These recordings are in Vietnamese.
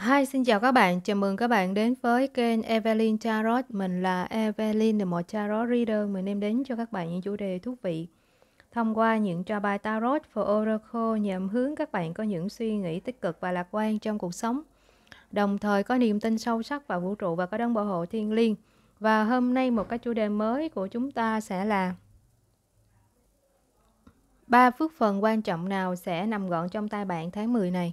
Hi, xin chào các bạn. Chào mừng các bạn đến với kênh Evelyn Tarot. Mình là Evelyn, là một tarot reader. Mình đem đến cho các bạn những chủ đề thú vị. Thông qua những trò bài tarot và oracle nhằm hướng các bạn có những suy nghĩ tích cực và lạc quan trong cuộc sống. Đồng thời có niềm tin sâu sắc vào vũ trụ và có đấng bảo hộ thiên liêng. Và hôm nay một cái chủ đề mới của chúng ta sẽ là ba phước phần quan trọng nào sẽ nằm gọn trong tay bạn tháng 10 này.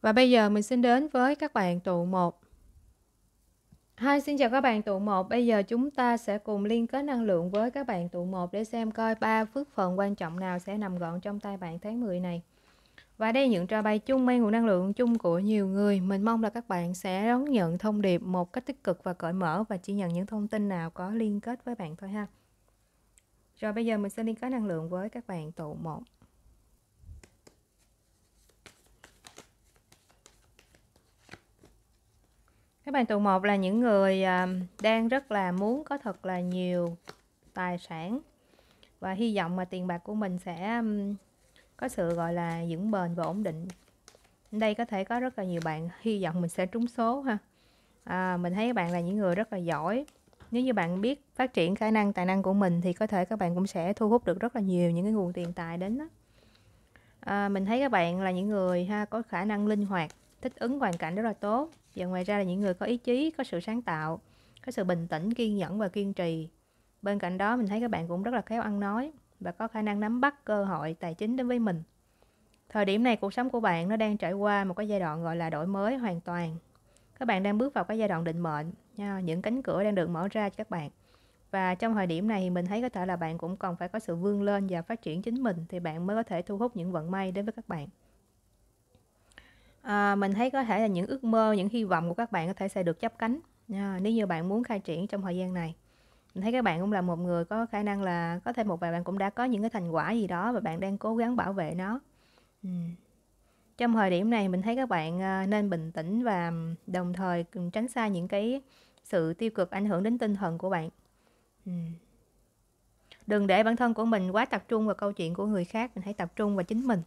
Và bây giờ mình xin đến với các bạn tụ 1. hai xin chào các bạn tụ 1. Bây giờ chúng ta sẽ cùng liên kết năng lượng với các bạn tụ 1 để xem coi ba phước phần quan trọng nào sẽ nằm gọn trong tay bạn tháng 10 này. Và đây những trò bay chung mang nguồn năng lượng chung của nhiều người. Mình mong là các bạn sẽ đón nhận thông điệp một cách tích cực và cởi mở và chỉ nhận những thông tin nào có liên kết với bạn thôi ha. Rồi bây giờ mình sẽ liên kết năng lượng với các bạn tụ 1. Các bạn tuần một là những người à, đang rất là muốn có thật là nhiều tài sản và hy vọng mà tiền bạc của mình sẽ có sự gọi là vững bền và ổn định. Đây có thể có rất là nhiều bạn hy vọng mình sẽ trúng số ha. À, mình thấy các bạn là những người rất là giỏi. Nếu như bạn biết phát triển khả năng tài năng của mình thì có thể các bạn cũng sẽ thu hút được rất là nhiều những cái nguồn tiền tài đến đó. À, mình thấy các bạn là những người ha có khả năng linh hoạt, thích ứng hoàn cảnh rất là tốt và ngoài ra là những người có ý chí có sự sáng tạo có sự bình tĩnh kiên nhẫn và kiên trì bên cạnh đó mình thấy các bạn cũng rất là khéo ăn nói và có khả năng nắm bắt cơ hội tài chính đến với mình thời điểm này cuộc sống của bạn nó đang trải qua một cái giai đoạn gọi là đổi mới hoàn toàn các bạn đang bước vào cái giai đoạn định mệnh những cánh cửa đang được mở ra cho các bạn và trong thời điểm này thì mình thấy có thể là bạn cũng còn phải có sự vươn lên và phát triển chính mình thì bạn mới có thể thu hút những vận may đến với các bạn à, mình thấy có thể là những ước mơ những hy vọng của các bạn có thể sẽ được chấp cánh à, nếu như bạn muốn khai triển trong thời gian này mình thấy các bạn cũng là một người có khả năng là có thể một vài bạn cũng đã có những cái thành quả gì đó và bạn đang cố gắng bảo vệ nó ừ. trong thời điểm này mình thấy các bạn à, nên bình tĩnh và đồng thời tránh xa những cái sự tiêu cực ảnh hưởng đến tinh thần của bạn ừ. đừng để bản thân của mình quá tập trung vào câu chuyện của người khác mình hãy tập trung vào chính mình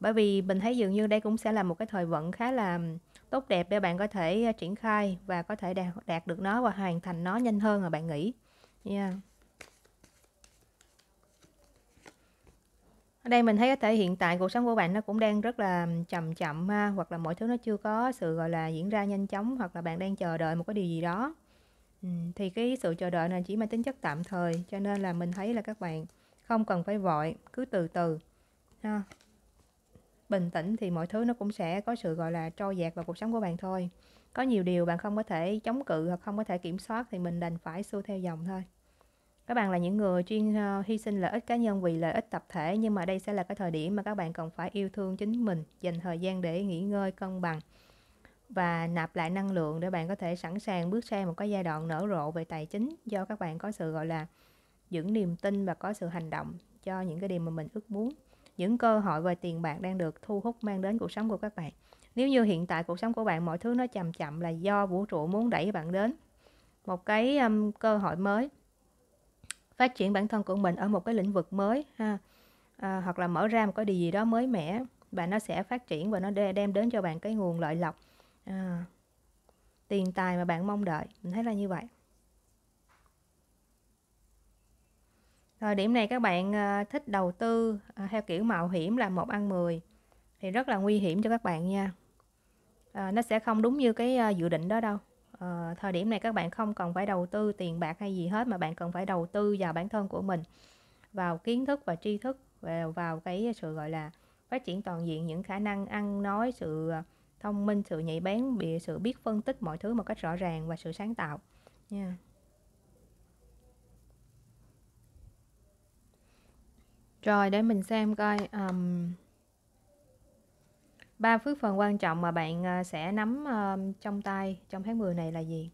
bởi vì mình thấy dường như đây cũng sẽ là một cái thời vận khá là tốt đẹp để bạn có thể à, triển khai và có thể đạt, đạt được nó và hoàn thành nó nhanh hơn là bạn nghĩ yeah. ở đây mình thấy có thể hiện tại cuộc sống của bạn nó cũng đang rất là chậm chậm ha hoặc là mọi thứ nó chưa có sự gọi là diễn ra nhanh chóng hoặc là bạn đang chờ đợi một cái điều gì đó ừ, thì cái sự chờ đợi này chỉ mang tính chất tạm thời cho nên là mình thấy là các bạn không cần phải vội cứ từ từ ha bình tĩnh thì mọi thứ nó cũng sẽ có sự gọi là trôi dạt vào cuộc sống của bạn thôi có nhiều điều bạn không có thể chống cự hoặc không có thể kiểm soát thì mình đành phải xu theo dòng thôi các bạn là những người chuyên uh, hy sinh lợi ích cá nhân vì lợi ích tập thể nhưng mà đây sẽ là cái thời điểm mà các bạn cần phải yêu thương chính mình dành thời gian để nghỉ ngơi cân bằng và nạp lại năng lượng để bạn có thể sẵn sàng bước sang một cái giai đoạn nở rộ về tài chính do các bạn có sự gọi là dưỡng niềm tin và có sự hành động cho những cái điều mà mình ước muốn những cơ hội và tiền bạc đang được thu hút mang đến cuộc sống của các bạn nếu như hiện tại cuộc sống của bạn mọi thứ nó chậm chậm là do vũ trụ muốn đẩy bạn đến một cái um, cơ hội mới phát triển bản thân của mình ở một cái lĩnh vực mới ha à, hoặc là mở ra một cái điều gì đó mới mẻ và nó sẽ phát triển và nó đem đến cho bạn cái nguồn lợi lộc à, tiền tài mà bạn mong đợi mình thấy là như vậy À, điểm này các bạn ờ, thích đầu tư ờ, theo kiểu mạo hiểm là một ăn 10 thì rất là nguy hiểm cho các bạn nha. À, nó sẽ không đúng như cái dự định đó đâu. À, thời điểm này các bạn không cần phải đầu tư tiền bạc hay gì hết mà bạn cần phải đầu tư vào bản thân của mình, vào kiến thức và tri thức, vào, vào cái sự gọi là phát triển toàn diện những khả năng ăn nói, sự thông minh, sự nhạy bén, sự biết phân tích mọi thứ một cách rõ ràng và sự sáng tạo nha. Yeah. Rồi để mình xem coi um, 3 phước phần quan trọng mà bạn ờ, sẽ nắm um, trong tay trong tháng 10 này là gì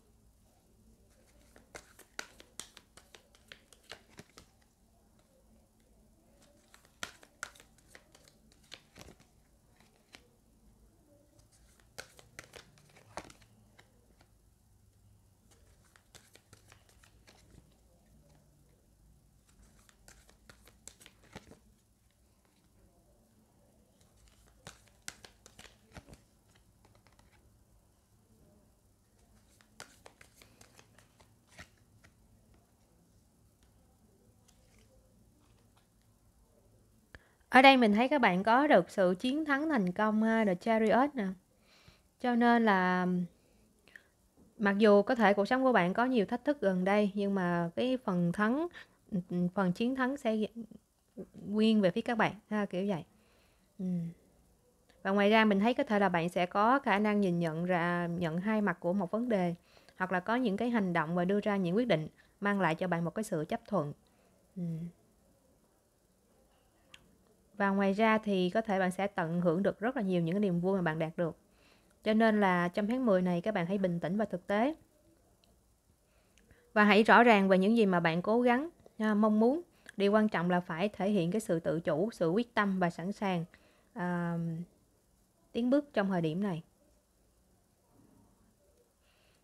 ở đây mình thấy các bạn có được sự chiến thắng thành công ha The Chariot nè cho nên là mặc dù có thể cuộc sống của bạn có nhiều thách thức gần đây nhưng mà cái phần thắng phần chiến thắng sẽ nguyên về phía các bạn ha kiểu vậy và ngoài ra mình thấy có thể là bạn sẽ có khả năng nhìn nhận ra nhận hai mặt của một vấn đề hoặc là có những cái hành động và đưa ra những quyết định mang lại cho bạn một cái sự chấp thuận ừ và ngoài ra thì có thể bạn sẽ tận hưởng được rất là nhiều những cái niềm vui mà bạn đạt được cho nên là trong tháng 10 này các bạn hãy bình tĩnh và thực tế và hãy rõ ràng về những gì mà bạn cố gắng à, mong muốn điều quan trọng là phải thể hiện cái sự tự chủ sự quyết tâm và sẵn sàng à, tiến bước trong thời điểm này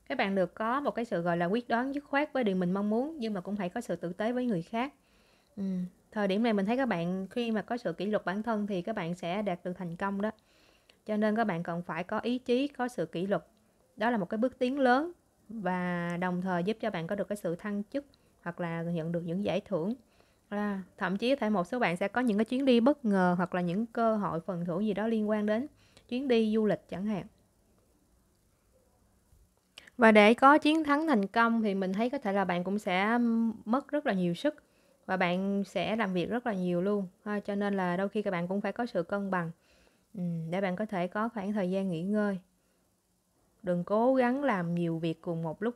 các bạn được có một cái sự gọi là quyết đoán dứt khoát với điều mình mong muốn nhưng mà cũng phải có sự tử tế với người khác thời điểm này mình thấy các bạn khi mà có sự kỷ luật bản thân thì các bạn sẽ đạt được thành công đó cho nên các bạn cần phải có ý chí có sự kỷ luật đó là một cái bước tiến lớn và đồng thời giúp cho bạn có được cái sự thăng chức hoặc là nhận được những giải thưởng à, thậm chí có thể một số bạn sẽ có những cái chuyến đi bất ngờ hoặc là những cơ hội phần thưởng gì đó liên quan đến chuyến đi du lịch chẳng hạn và để có chiến thắng thành công thì mình thấy có thể là bạn cũng sẽ mất rất là nhiều sức và bạn sẽ làm việc rất là nhiều luôn ha cho nên là đôi khi các bạn cũng phải có sự cân bằng để bạn có thể có khoảng thời gian nghỉ ngơi đừng cố gắng làm nhiều việc cùng một lúc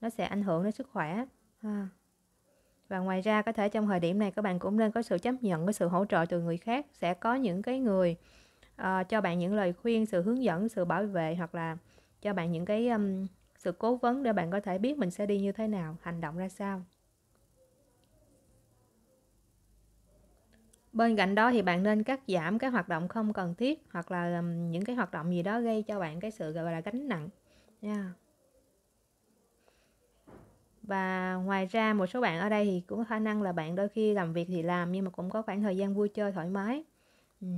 nó sẽ ảnh hưởng đến sức khỏe ha. và ngoài ra có thể trong thời điểm này các bạn cũng nên có sự chấp nhận có sự hỗ trợ từ người khác sẽ có những cái người uh, cho bạn những lời khuyên sự hướng dẫn sự bảo vệ hoặc là cho bạn những cái um, sự cố vấn để bạn có thể biết mình sẽ đi như thế nào hành động ra sao bên cạnh đó thì bạn nên cắt giảm các hoạt động không cần thiết hoặc là những cái hoạt động gì đó gây cho bạn cái sự gọi là gánh nặng nha và ngoài ra một số bạn ở đây thì cũng có khả năng là bạn đôi khi làm việc thì làm nhưng mà cũng có khoảng thời gian vui chơi thoải mái ừ.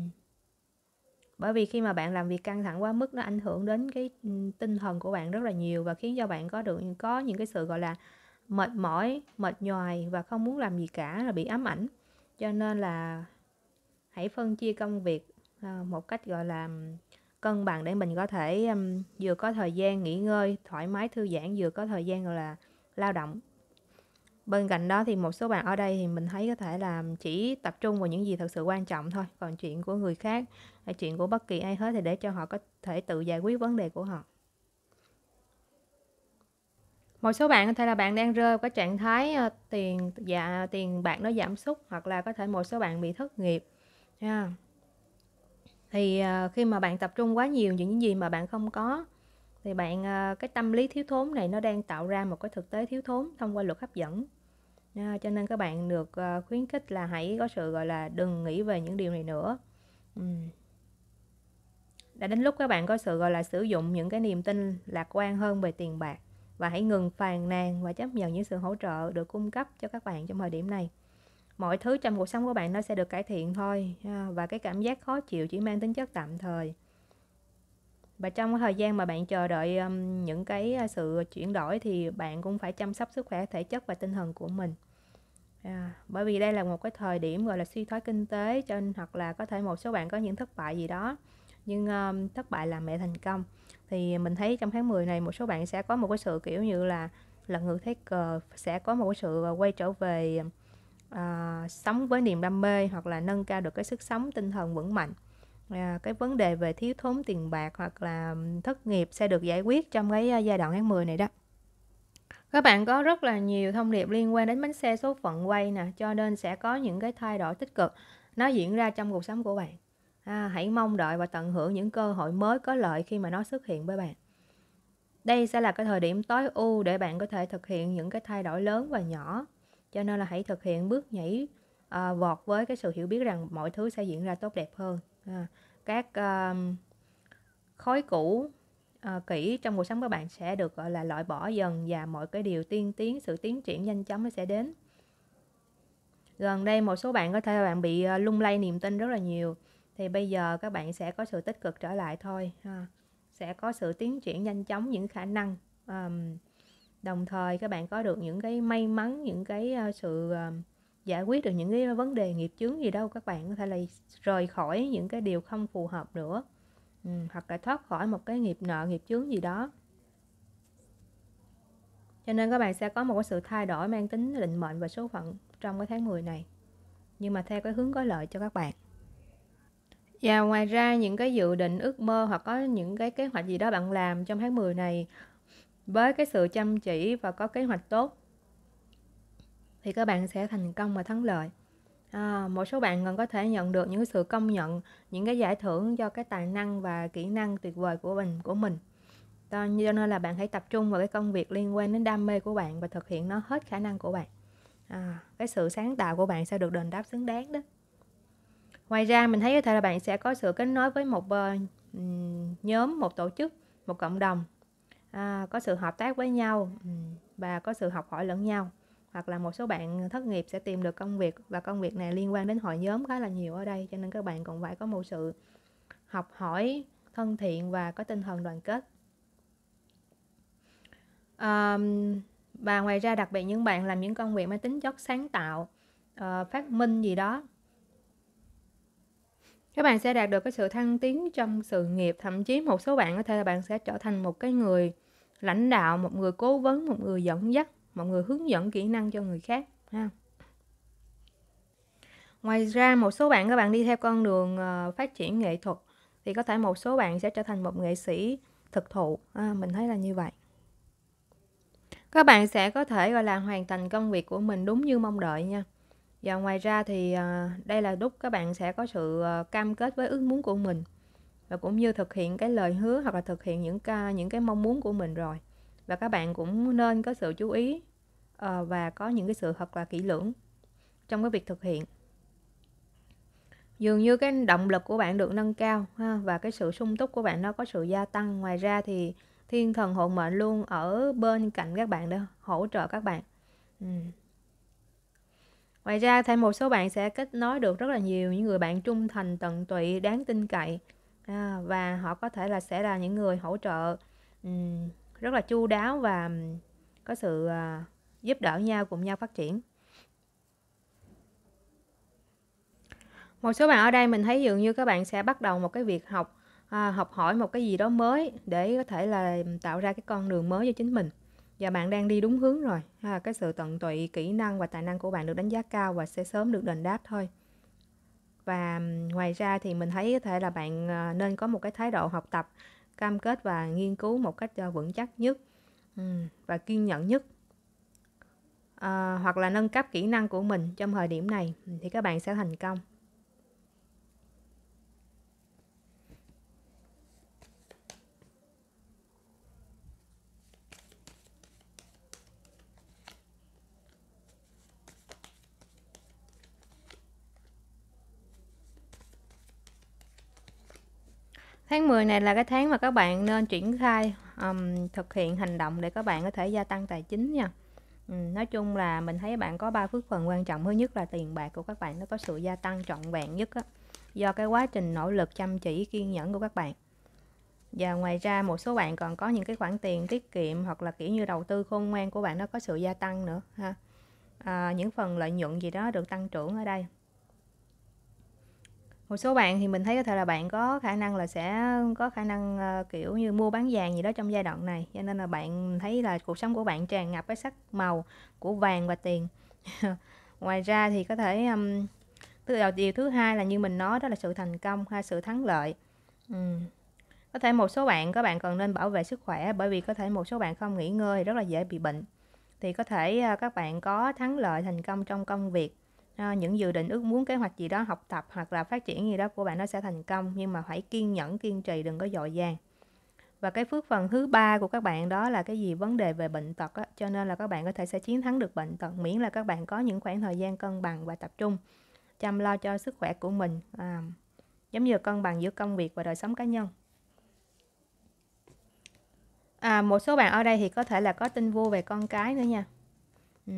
bởi vì khi mà bạn làm việc căng thẳng quá mức nó ảnh hưởng đến cái tinh thần của bạn rất là nhiều và khiến cho bạn có được có những cái sự gọi là mệt mỏi mệt nhoài và không muốn làm gì cả là bị ám ảnh cho nên là hãy phân chia công việc à, một cách gọi là cân bằng để mình có thể um, vừa có thời gian nghỉ ngơi thoải mái thư giãn vừa có thời gian gọi là lao động bên cạnh đó thì một số bạn ở đây thì mình thấy có thể là chỉ tập trung vào những gì thật sự quan trọng thôi còn chuyện của người khác à, chuyện của bất kỳ ai hết thì để cho họ có thể tự giải quyết vấn đề của họ một số bạn có thể là bạn đang rơi vào cái trạng thái ờ, tiền dạ tiền bạc nó giảm sút hoặc là có thể một số bạn bị thất nghiệp yeah. thì ờ, khi mà bạn tập trung quá nhiều những gì mà bạn không có thì bạn ờ, cái tâm lý thiếu thốn này nó đang tạo ra một cái thực tế thiếu thốn thông qua luật hấp dẫn nha. cho nên các bạn được khuyến khích là hãy có sự gọi là đừng nghĩ về những điều này nữa ừ. đã đến lúc các bạn có sự gọi là sử dụng những cái niềm tin lạc quan hơn về tiền bạc và hãy ngừng phàn nàn và chấp nhận những sự hỗ trợ được cung cấp cho các bạn trong thời điểm này mọi thứ trong cuộc sống của bạn nó sẽ được cải thiện thôi và cái cảm giác khó chịu chỉ mang tính chất tạm thời và trong thời gian mà bạn chờ đợi um, những cái à, sự chuyển đổi thì bạn cũng phải chăm sóc sức khỏe thể chất và tinh thần của mình à, bởi vì đây là một cái thời điểm gọi là suy thoái kinh tế cho nên hoặc là có thể một số bạn có những thất bại gì đó nhưng um, thất bại là mẹ thành công thì mình thấy trong tháng 10 này một số bạn sẽ có một cái sự kiểu như là lật ngược thế cờ sẽ có một cái sự ờ, quay trở về à, sống với niềm đam mê hoặc là nâng cao được cái sức sống tinh thần vững mạnh à, cái vấn đề về thiếu thốn tiền bạc hoặc là thất nghiệp sẽ được giải quyết trong cái giai đoạn tháng 10 này đó các bạn có rất là nhiều thông điệp liên quan đến bánh xe số phận quay nè cho nên sẽ có những cái thay đổi tích cực nó diễn ra trong cuộc sống của bạn à, hãy mong đợi và tận hưởng những cơ hội mới có lợi khi mà nó xuất hiện với bạn đây sẽ là cái thời điểm tối ưu để bạn có thể thực hiện những cái thay đổi lớn và nhỏ cho nên là hãy thực hiện bước nhảy à, vọt với cái sự hiểu biết rằng mọi thứ sẽ diễn ra tốt đẹp hơn à, các à, khói cũ à, kỹ trong cuộc sống của bạn sẽ được gọi là loại bỏ dần và mọi cái điều tiên tiến sự tiến triển nhanh chóng nó sẽ đến gần đây một số bạn có thể bạn bị ờ, lung lay niềm tin rất là nhiều thì bây giờ các bạn sẽ có sự tích cực trở lại thôi ha. sẽ có sự tiến triển nhanh chóng những khả năng um, đồng thời các bạn có được những cái may mắn những cái uh, sự uh, giải quyết được những cái vấn đề nghiệp chướng gì đâu các bạn có thể là rời khỏi những cái điều không phù hợp nữa ừ, hoặc là thoát khỏi một cái nghiệp nợ nghiệp chướng gì đó cho nên các bạn sẽ có một cái sự thay đổi mang tính định mệnh và số phận trong cái tháng 10 này nhưng mà theo cái hướng có lợi cho các bạn và dạ, ngoài ra những cái dự định ước mơ hoặc có những cái kế hoạch gì đó bạn làm trong tháng 10 này với cái sự chăm chỉ và có kế hoạch tốt thì các bạn sẽ thành công và thắng lợi. À, một số bạn còn có thể nhận được những sự công nhận, những cái giải thưởng cho cái tài năng và kỹ năng tuyệt vời của mình của mình. Cho nên là bạn hãy tập trung vào cái công việc liên quan đến đam mê của bạn và thực hiện nó hết khả năng của bạn. À, cái sự sáng tạo của bạn sẽ được đền đáp xứng đáng đó ngoài ra mình thấy có thể là bạn sẽ có sự kết nối với một ờ, nhóm một tổ chức một cộng đồng à, có sự hợp tác với nhau và có sự học hỏi lẫn nhau hoặc là một số bạn thất nghiệp sẽ tìm được công việc và công việc này liên quan đến hội nhóm khá là nhiều ở đây cho nên các bạn cũng phải có một sự học hỏi thân thiện và có tinh thần đoàn kết à, và ngoài ra đặc biệt những bạn làm những công việc mang tính chất sáng tạo uh, phát minh gì đó các bạn sẽ đạt được cái sự thăng tiến trong sự nghiệp thậm chí một số bạn có thể là bạn sẽ trở thành một cái người lãnh đạo một người cố vấn một người dẫn dắt một người hướng dẫn kỹ năng cho người khác ha ngoài ra một số bạn các bạn đi theo con đường ờ, phát triển nghệ thuật thì có thể một số bạn sẽ trở thành một nghệ sĩ thực thụ à, mình thấy là như vậy các bạn sẽ có thể gọi là hoàn thành công việc của mình đúng như mong đợi nha và ngoài ra thì ờ, đây là lúc các bạn sẽ có sự ờ, cam kết với ước muốn của mình và cũng như thực hiện cái lời hứa hoặc là thực hiện những cái, những cái mong muốn của mình rồi và các bạn cũng nên có sự chú ý ờ, và có những cái sự thật là kỹ lưỡng trong cái việc thực hiện dường như cái động lực của bạn được nâng cao ha, và cái sự sung túc của bạn nó có sự gia tăng ngoài ra thì thiên thần hộ mệnh luôn ở bên cạnh các bạn để hỗ trợ các bạn ừ. Ngoài ra thêm một số bạn sẽ kết nối được rất là nhiều những người bạn trung thành, tận tụy, đáng tin cậy à, và họ có thể là sẽ là những người hỗ trợ um, rất là chu đáo và có sự uh, giúp đỡ nhau cùng nhau phát triển. Một số bạn ở đây mình thấy dường như các bạn sẽ bắt đầu một cái việc học à, học hỏi một cái gì đó mới để có thể là tạo ra cái con đường mới cho chính mình và dạ, bạn đang đi đúng hướng rồi ha cái sự tận tụy kỹ năng và tài năng của bạn được đánh giá cao và sẽ sớm được đền đáp thôi và ngoài ra thì mình thấy có thể là bạn ờ, nên có một cái thái độ học tập cam kết và nghiên cứu một cách ờ, vững chắc nhất và kiên nhẫn nhất à, hoặc là nâng cấp kỹ năng của mình trong thời điểm này thì các bạn sẽ thành công Tháng 10 này là cái tháng mà các bạn nên triển khai um, thực hiện hành động để các bạn có thể gia tăng tài chính nha. Ừ, nói chung là mình thấy bạn có ba phước phần quan trọng thứ nhất là tiền bạc của các bạn nó có sự gia tăng trọn vẹn nhất á, do cái quá trình nỗ lực chăm chỉ kiên nhẫn của các bạn và ngoài ra một số bạn còn có những cái khoản tiền tiết kiệm hoặc là kiểu như đầu tư khôn ngoan của bạn nó có sự gia tăng nữa ha à, những phần lợi nhuận gì đó được tăng trưởng ở đây một số bạn thì mình thấy có thể là bạn có khả năng là sẽ có khả năng ờ, kiểu như mua bán vàng gì đó trong giai đoạn này cho nên là bạn thấy là cuộc sống của bạn tràn ngập cái sắc màu của vàng và tiền ngoài ra thì có thể um, tức là điều thứ hai là như mình nói đó là sự thành công hay sự thắng lợi ừ. có thể một số bạn các bạn cần nên bảo vệ sức khỏe bởi vì có thể một số bạn không nghỉ ngơi rất là dễ bị bệnh thì có thể ờ, các bạn có thắng lợi thành công trong công việc Ờ, những dự định ước muốn kế hoạch gì đó học tập hoặc là phát triển gì đó của bạn nó sẽ thành công nhưng mà hãy kiên nhẫn kiên trì đừng có dội dàng và cái phước phần thứ ba của các bạn đó là cái gì vấn đề về bệnh tật á. cho nên là các bạn có thể sẽ chiến thắng được bệnh tật miễn là các bạn có những khoảng thời gian cân bằng và tập trung chăm lo cho sức khỏe của mình à, giống như cân bằng giữa công việc và đời sống cá nhân à, một số bạn ở đây thì có thể là có tin vui về con cái nữa nha ừ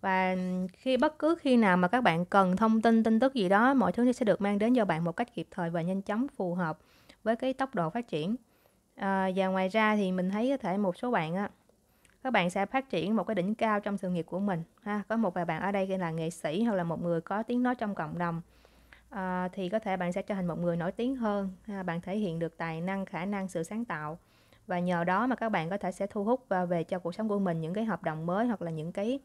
và khi bất cứ khi nào mà các bạn cần thông tin tin tức gì đó mọi thứ sẽ được mang đến cho bạn một cách kịp thời và nhanh chóng phù hợp với cái tốc độ phát triển à, và ngoài ra thì mình thấy có thể một số bạn á các bạn sẽ phát triển một cái đỉnh cao trong sự nghiệp của mình ha có một vài bạn ở đây là nghệ sĩ hoặc là một người có tiếng nói trong cộng đồng à, thì có thể bạn sẽ trở thành một người nổi tiếng hơn ha. bạn thể hiện được tài năng khả năng sự sáng tạo và nhờ đó mà các bạn có thể sẽ thu hút và về cho cuộc sống của mình những cái hợp đồng mới hoặc là những cái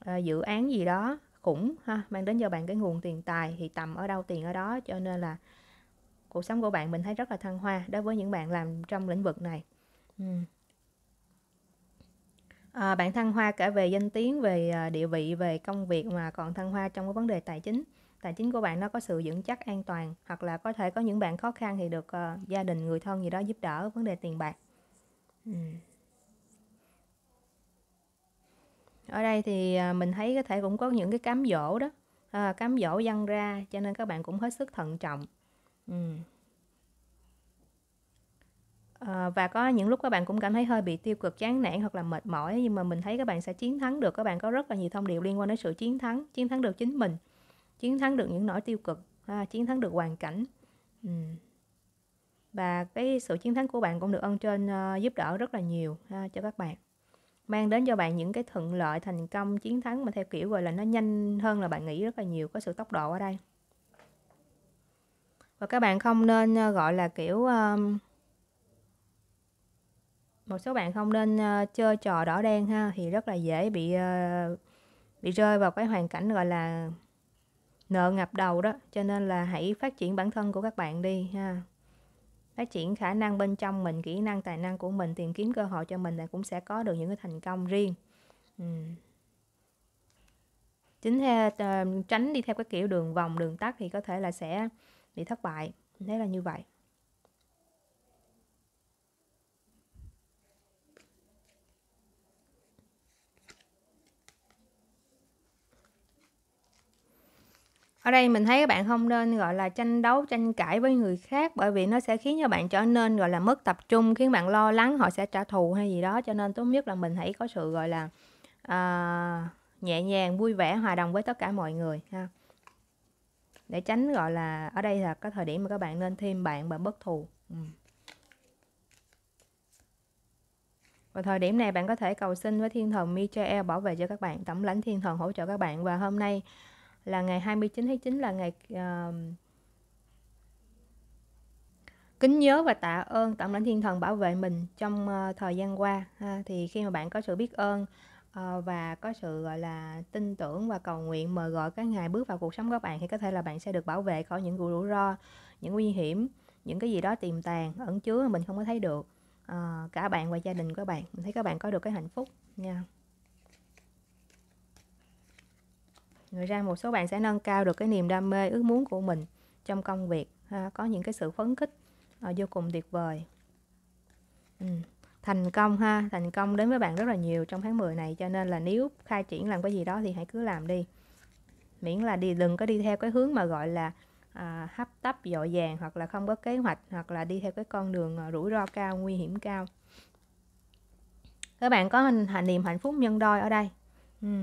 Ờ, dự án gì đó cũng ha mang đến cho bạn cái nguồn tiền tài thì tầm ở đâu tiền ở đó cho nên là cuộc sống của bạn mình thấy rất là thăng hoa đối với những bạn làm trong lĩnh vực này à, bạn thăng hoa cả về danh tiếng về ờ, địa vị về công việc mà còn thăng hoa trong cái vấn đề tài chính tài chính của bạn nó có sự vững chắc an toàn hoặc là có thể có những bạn khó khăn thì được uh, gia đình người thân gì đó giúp đỡ vấn đề tiền bạc ừ. ở đây thì à, mình thấy có thể cũng có những cái cám dỗ đó à, cám dỗ văng ra cho nên các bạn cũng hết sức thận trọng ừ. à, và có những lúc các bạn cũng cảm thấy hơi bị tiêu cực chán nản hoặc là mệt mỏi nhưng mà mình thấy các bạn sẽ chiến thắng được các bạn có rất là nhiều thông điệp liên quan đến sự chiến thắng chiến thắng được chính mình chiến thắng được những nỗi tiêu cực à, chiến thắng được hoàn cảnh ừ. và cái sự chiến thắng của bạn cũng được ơn trên uh, giúp đỡ rất là nhiều ha, à, cho các bạn mang đến cho bạn những cái thuận lợi thành công chiến thắng mà theo kiểu gọi là nó nhanh hơn là bạn nghĩ rất là nhiều có sự tốc độ ở đây và các bạn không nên ờ, gọi là kiểu um, một số bạn không nên uh, chơi trò đỏ đen ha thì rất là dễ bị uh, bị rơi vào cái hoàn cảnh gọi là nợ ngập đầu đó cho nên là hãy phát triển bản thân của các bạn đi ha phát triển khả năng bên trong mình kỹ năng tài năng của mình tìm kiếm cơ hội cho mình là cũng sẽ có được những cái thành công riêng ừ. chính theo ờ, tránh đi theo cái kiểu đường vòng đường tắt thì có thể là sẽ bị thất bại thế là như vậy Ở đây mình thấy các bạn không nên gọi là tranh đấu, tranh cãi với người khác bởi vì nó sẽ khiến cho bạn trở nên gọi là mất tập trung, khiến bạn lo lắng họ sẽ trả thù hay gì đó. Cho nên tốt nhất là mình hãy có sự gọi là à, nhẹ nhàng, vui vẻ, hòa đồng với tất cả mọi người ha. Để tránh gọi là ở đây là cái thời điểm mà các bạn nên thêm bạn và bất thù. Ừ. và thời điểm này bạn có thể cầu xin với thiên thần Michael bảo vệ cho các bạn, tổng lãnh thiên thần hỗ trợ các bạn và hôm nay là ngày 29 tháng 9 là ngày uh, kính nhớ và tạ ơn tổng lãnh thiên thần bảo vệ mình trong uh, thời gian qua ha. thì khi mà bạn có sự biết ơn uh, và có sự gọi là tin tưởng và cầu nguyện mời gọi các ngài bước vào cuộc sống của bạn thì có thể là bạn sẽ được bảo vệ khỏi những rủi ro những nguy hiểm những cái gì đó tiềm tàng ẩn chứa mà mình không có thấy được uh, cả bạn và gia đình của bạn mình thấy các bạn có được cái hạnh phúc nha yeah. ngoài ra một số bạn sẽ nâng cao được cái niềm đam mê ước muốn của mình trong công việc ha, có những cái sự phấn khích à, vô cùng tuyệt vời ừ. thành công ha thành công đến với bạn rất là nhiều trong tháng 10 này cho nên là nếu khai triển làm cái gì đó thì hãy cứ làm đi miễn là đi đừng có đi theo cái hướng mà gọi là à, hấp tấp dội vàng hoặc là không có kế hoạch hoặc là đi theo cái con đường ờ, rủi ro cao nguy hiểm cao các bạn có niềm hạnh phúc nhân đôi ở đây ừ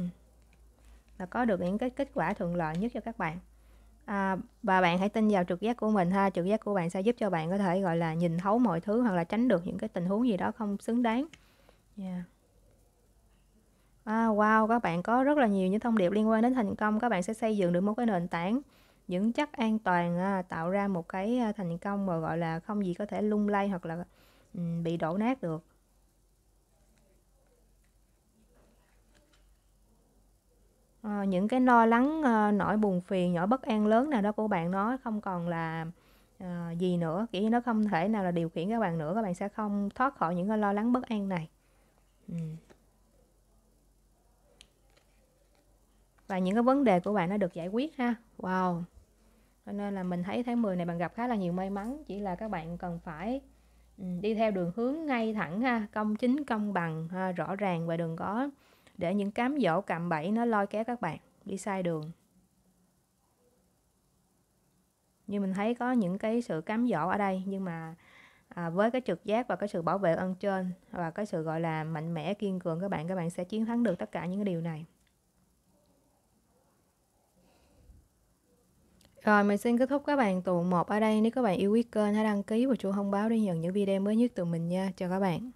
và có được những cái kết quả thuận lợi nhất cho các bạn à, và bạn hãy tin vào trực giác của mình ha trực giác của bạn sẽ giúp cho bạn có thể gọi là nhìn thấu mọi thứ hoặc là tránh được những cái tình huống gì đó không xứng đáng yeah. à, wow các bạn có rất là nhiều những thông điệp liên quan đến thành công các bạn sẽ xây dựng được một cái nền tảng vững chắc an toàn à, tạo ra một cái à, thành công mà gọi là không gì có thể lung lay hoặc là um, bị đổ nát được ờ, những cái lo lắng ờ, nỗi buồn phiền nhỏ bất an lớn nào đó của bạn nó không còn là ờ, gì nữa kiểu như nó không thể nào là điều khiển các bạn nữa các bạn sẽ không thoát khỏi những cái lo lắng bất an này ừ. và những cái vấn đề của bạn nó được giải quyết ha wow cho nên là mình thấy tháng 10 này bạn gặp khá là nhiều may mắn chỉ là các bạn cần phải đi theo đường hướng ngay thẳng ha công chính công bằng ha, rõ ràng và đừng có để những cám dỗ cạm bẫy nó lôi kéo các bạn đi sai đường như mình thấy có những cái sự cám dỗ ở đây nhưng mà à, với cái trực giác và cái sự bảo vệ ân trên và cái sự gọi là mạnh mẽ kiên cường các bạn các bạn sẽ chiến thắng được tất cả những cái điều này Rồi mình xin kết thúc các bạn tuần 1 ở đây. Nếu các bạn yêu quý kênh hãy đăng ký và chuông thông báo để nhận những video mới nhất từ mình nha. Chào các bạn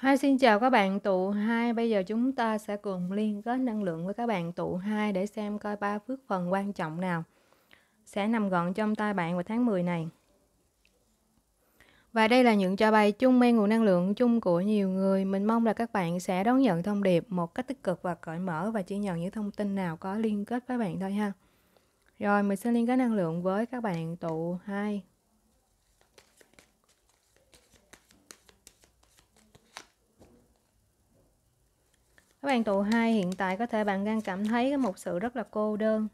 hai xin chào các bạn tụ 2. Bây giờ chúng ta sẽ cùng liên kết năng lượng với các bạn tụ 2 để xem coi ba phước phần quan trọng nào sẽ nằm gọn trong tay bạn vào tháng 10 này. Và đây là những trò bài chung mang nguồn năng lượng chung của nhiều người. Mình mong là các bạn sẽ đón nhận thông điệp một cách tích cực và cởi mở và chỉ nhận những thông tin nào có liên kết với bạn thôi ha. Rồi, mình sẽ liên kết năng lượng với các bạn tụ 2. các bạn tù hai hiện tại có thể bạn đang cảm thấy một sự rất là cô đơn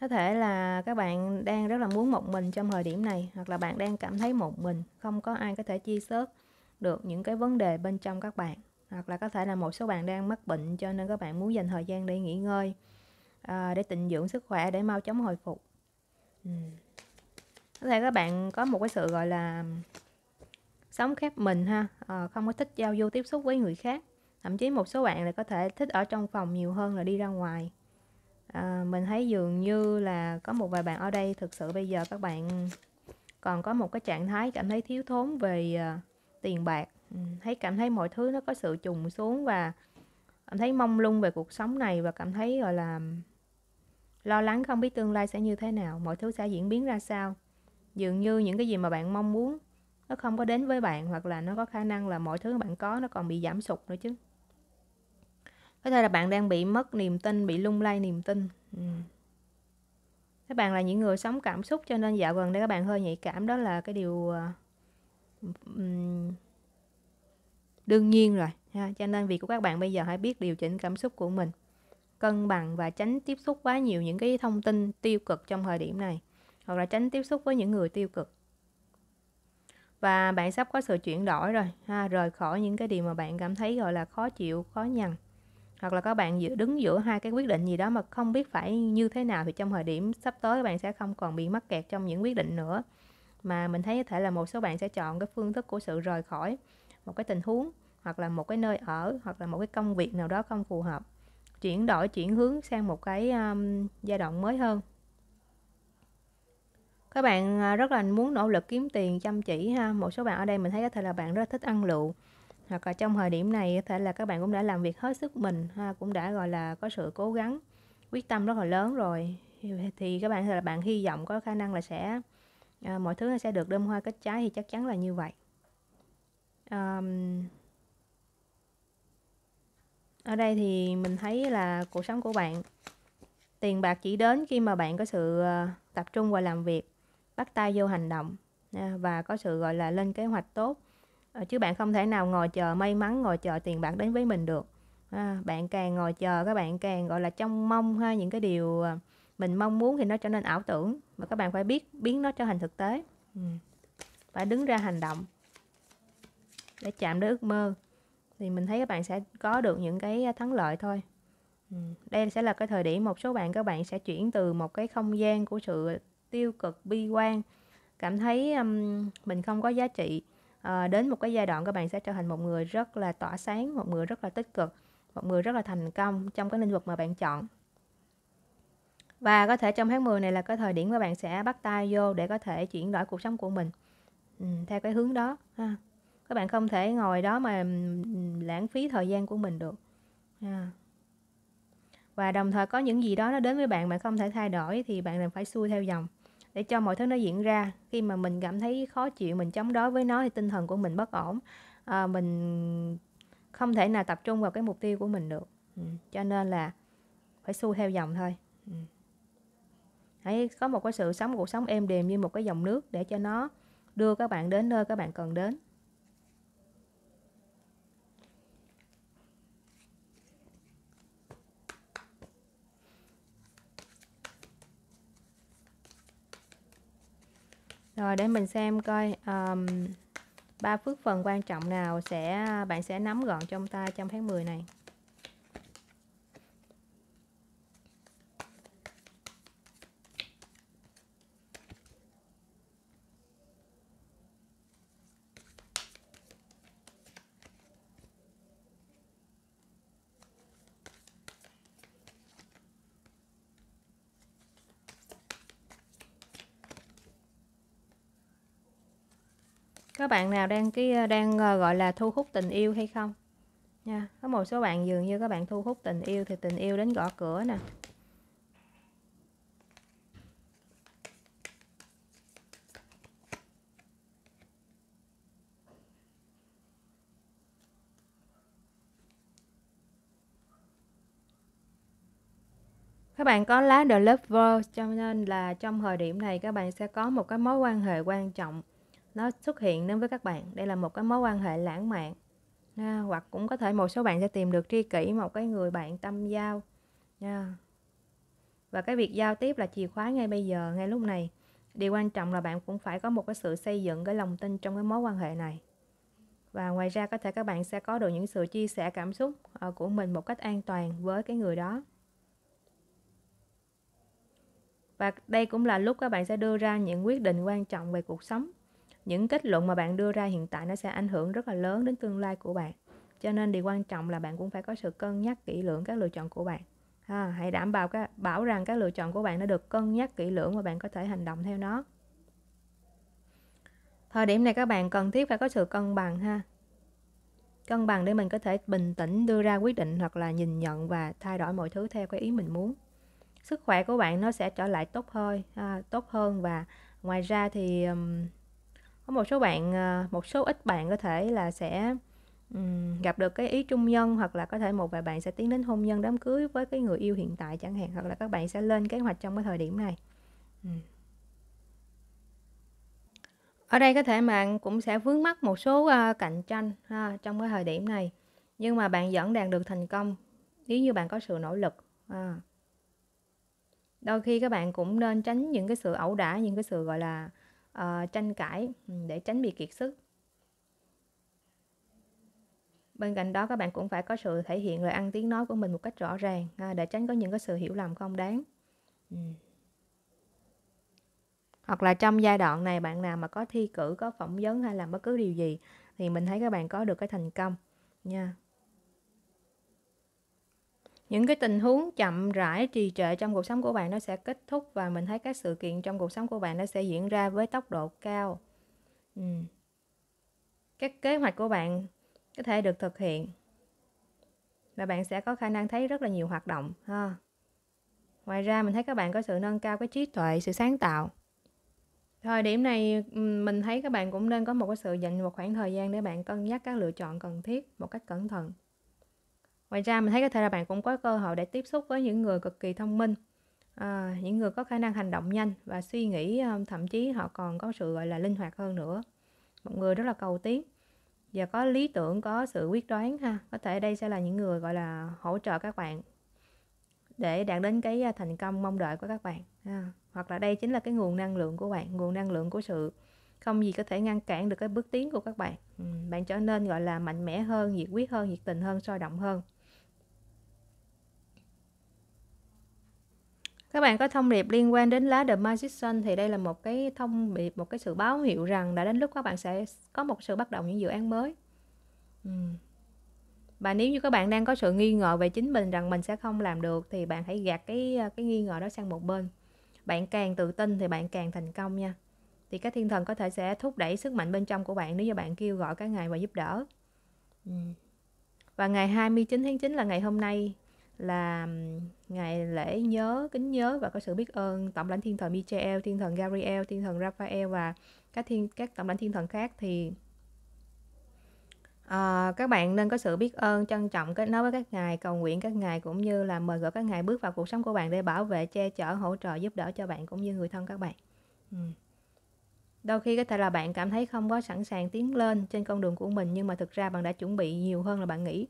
có thể là các bạn đang rất là muốn một mình trong thời điểm này hoặc là bạn đang cảm thấy một mình không có ai có thể chia sớt được những cái vấn đề bên trong các bạn hoặc là có thể là một số bạn đang mắc bệnh cho nên các bạn muốn dành thời gian để nghỉ ngơi à, để tịnh dưỡng sức khỏe để mau chóng hồi phục ừ. có thể các bạn có một cái sự gọi là sống khép mình ha à, không có thích giao du tiếp xúc với người khác thậm chí một số bạn là có thể thích ở trong phòng nhiều hơn là đi ra ngoài à, mình thấy dường như là có một vài bạn ở đây thực sự bây giờ các bạn còn có một cái trạng thái cảm thấy thiếu thốn về uh, tiền bạc ừ, thấy cảm thấy mọi thứ nó có sự trùng xuống và cảm thấy mong lung về cuộc sống này và cảm thấy gọi là lo lắng không biết tương lai sẽ như thế nào mọi thứ sẽ diễn biến ra sao dường như những cái gì mà bạn mong muốn nó không có đến với bạn hoặc là nó có khả năng là mọi thứ bạn có nó còn bị giảm sụt nữa chứ có thể là bạn đang bị mất niềm tin bị lung lay niềm tin ừ. các bạn là những người sống cảm xúc cho nên dạo gần đây các bạn hơi nhạy cảm đó là cái điều ờ, đương nhiên rồi ha. cho nên việc của các bạn bây giờ hãy biết điều chỉnh cảm xúc của mình cân bằng và tránh tiếp xúc quá nhiều những cái thông tin tiêu cực trong thời điểm này hoặc là tránh tiếp xúc với những người tiêu cực và bạn sắp có sự chuyển đổi rồi ha rời khỏi những cái điều mà bạn cảm thấy gọi là khó chịu khó nhằn hoặc là các bạn giữa đứng giữa hai cái quyết định gì đó mà không biết phải như thế nào thì trong thời điểm sắp tới các bạn sẽ không còn bị mắc kẹt trong những quyết định nữa mà mình thấy có thể là một số bạn sẽ chọn cái phương thức của sự rời khỏi một cái tình huống hoặc là một cái nơi ở hoặc là một cái công việc nào đó không phù hợp chuyển đổi chuyển hướng sang một cái um, giai đoạn mới hơn các bạn à, rất là muốn nỗ lực kiếm tiền chăm chỉ ha một số bạn ở đây mình thấy có thể là bạn rất thích ăn lựu hoặc là trong thời điểm này có thể là các bạn cũng đã làm việc hết sức mình ha cũng đã gọi là có sự cố gắng quyết tâm rất là lớn rồi thì các bạn là bạn hy vọng có khả năng là sẽ à, mọi thứ sẽ được đơm hoa kết trái thì chắc chắn là như vậy um, ở đây thì mình thấy là cuộc sống của bạn tiền bạc chỉ đến khi mà bạn có sự ờ, tập trung vào làm việc bắt tay vô hành động à, và có sự gọi là lên kế hoạch tốt Ờ, chứ bạn không thể nào ngồi chờ may mắn ngồi chờ tiền bạc đến với mình được à, bạn càng ngồi chờ các bạn càng gọi là trong mong ha những cái điều à, mình mong muốn thì nó trở nên ảo tưởng mà các bạn phải biết biến nó trở thành thực tế ừ. phải đứng ra hành động để chạm đến ước mơ thì mình thấy các bạn sẽ có được những cái thắng lợi thôi ừ, đây sẽ là cái thời điểm một số bạn các bạn sẽ chuyển từ một cái không gian của sự tiêu cực bi quan cảm thấy um, mình không có giá trị à, đến một cái giai đoạn các bạn sẽ trở thành một người rất là tỏa sáng một người rất là tích cực một người rất là thành công trong cái lĩnh vực mà bạn chọn và có thể trong tháng 10 này là cái thời điểm mà bạn sẽ bắt tay vô để có thể chuyển đổi cuộc sống của mình ừ, theo cái hướng đó ha. các bạn không thể ngồi đó mà ừ, lãng phí thời gian của mình được ha. và đồng thời có những gì đó nó đến với bạn mà không thể thay đổi thì bạn làm phải xuôi theo dòng để cho mọi thứ nó diễn ra khi mà mình cảm thấy khó chịu mình chống đối với nó thì tinh thần của mình bất ổn à, mình không thể nào tập trung vào cái mục tiêu của mình được ừ. cho nên là phải xu theo dòng thôi ừ. hãy có một cái sự sống cuộc sống êm đềm như một cái dòng nước để cho nó đưa các bạn đến nơi các bạn cần đến rồi để mình xem coi ba um, phước phần quan trọng nào sẽ bạn sẽ nắm gọn trong ta trong tháng 10 này bạn nào đang cái ờ, đang ờ, gọi là thu hút tình yêu hay không nha có một số bạn dường như các bạn thu hút tình yêu thì tình yêu đến gõ cửa nè các bạn có lá The Lover cho nên là trong thời điểm này các bạn sẽ có một cái mối quan hệ quan trọng nó xuất hiện đến với các bạn đây là một cái mối quan hệ lãng mạn nha. hoặc cũng có thể một số bạn sẽ tìm được tri kỷ một cái người bạn tâm giao nha. và cái việc giao tiếp là chìa khóa ngay bây giờ ngay lúc này điều quan trọng là bạn cũng phải có một cái sự xây dựng cái lòng tin trong cái mối quan hệ này và ngoài ra có thể các bạn sẽ có được những sự chia sẻ cảm xúc ờ, của mình một cách an toàn với cái người đó và đây cũng là lúc các bạn sẽ đưa ra những quyết định quan trọng về cuộc sống những kết luận mà bạn đưa ra hiện tại nó sẽ ảnh hưởng rất là lớn đến tương lai của bạn cho nên điều quan trọng là bạn cũng phải có sự cân nhắc kỹ lưỡng các lựa chọn của bạn à, hãy đảm bảo các bảo rằng các lựa chọn của bạn đã được cân nhắc kỹ lưỡng và bạn có thể hành động theo nó thời điểm này các bạn cần thiết phải có sự cân bằng ha cân bằng để mình có thể bình tĩnh đưa ra quyết định hoặc là nhìn nhận và thay đổi mọi thứ theo cái ý mình muốn sức khỏe của bạn nó sẽ trở lại tốt hơn à, tốt hơn và ngoài ra thì um, có một số bạn ờ, một số ít bạn có thể là sẽ gặp được cái ý trung nhân hoặc là có thể một vài bạn sẽ tiến đến hôn nhân đám cưới với cái người yêu hiện tại chẳng hạn hoặc là các bạn sẽ lên kế hoạch trong cái thời điểm này ở đây có thể bạn cũng sẽ vướng mắc một số ờ, cạnh tranh ha, trong cái thời điểm này nhưng mà bạn vẫn đạt được thành công nếu như bạn có sự nỗ lực à. đôi khi các bạn cũng nên tránh những cái sự ẩu đả những cái sự gọi là uh, tranh cãi ừ, để tránh bị kiệt sức bên cạnh đó các bạn cũng phải có sự thể hiện lời ăn tiếng nói của mình một cách rõ ràng à, để tránh có những cái sự hiểu lầm không đáng ừ. hoặc là trong giai đoạn này bạn nào mà có thi cử có phỏng vấn hay làm bất cứ điều gì thì mình thấy các bạn có được cái thành công nha yeah những cái tình huống chậm rãi trì trệ trong cuộc sống của bạn nó sẽ kết thúc và mình thấy các sự kiện trong cuộc sống của bạn nó sẽ diễn ra với tốc độ cao ừ. các kế hoạch của bạn có thể được thực hiện và bạn sẽ có khả năng thấy rất là nhiều hoạt động ha ngoài ra mình thấy các bạn có sự nâng cao cái trí tuệ sự sáng tạo thời điểm này ừ, mình thấy các bạn cũng nên có một cái sự dành một khoảng thời gian để bạn cân nhắc các lựa chọn cần thiết một cách cẩn thận ngoài ra mình thấy có thể là bạn cũng có cơ hội để tiếp xúc với những người cực kỳ thông minh à, những người có khả năng hành động nhanh và suy nghĩ ờ, thậm chí họ còn có sự gọi là linh hoạt hơn nữa một người rất là cầu tiến và có lý tưởng có sự quyết đoán ha có thể đây sẽ là những người gọi là hỗ trợ các bạn để đạt đến cái ờ, thành công mong đợi của các bạn ha. hoặc là đây chính là cái nguồn năng lượng của bạn nguồn năng lượng của sự không gì có thể ngăn cản được cái bước tiến của các bạn bạn trở nên gọi là mạnh mẽ hơn nhiệt quyết hơn nhiệt tình hơn sôi động hơn các bạn có thông điệp liên quan đến lá The Magician thì đây là một cái thông điệp một cái sự báo hiệu rằng đã đến lúc các bạn sẽ có một sự bắt đầu những dự án mới và nếu như các bạn đang có sự nghi ngờ về chính mình rằng mình sẽ không làm được thì bạn hãy gạt cái ờ, cái nghi ngờ đó sang một bên bạn càng tự tin thì bạn càng thành công nha thì các thiên thần có thể sẽ thúc đẩy sức mạnh bên trong của bạn nếu như bạn kêu gọi các ngài và giúp đỡ và ngày 29 tháng 9 là ngày hôm nay là ngày lễ nhớ kính nhớ và có sự biết ơn tổng lãnh thiên thần Michael, thiên thần Gabriel, thiên thần Raphael và các thiên các tổng lãnh thiên thần khác thì à, các bạn nên có sự biết ơn trân trọng kết nối với các ngài cầu nguyện các ngài cũng như là mời gọi các ngài bước vào cuộc sống của bạn để bảo vệ che chở hỗ trợ giúp đỡ cho bạn cũng như người thân các bạn ừ. đôi khi có thể là bạn cảm thấy không có sẵn sàng tiến lên trên con đường của mình nhưng mà thực ra bạn đã chuẩn bị nhiều hơn là bạn nghĩ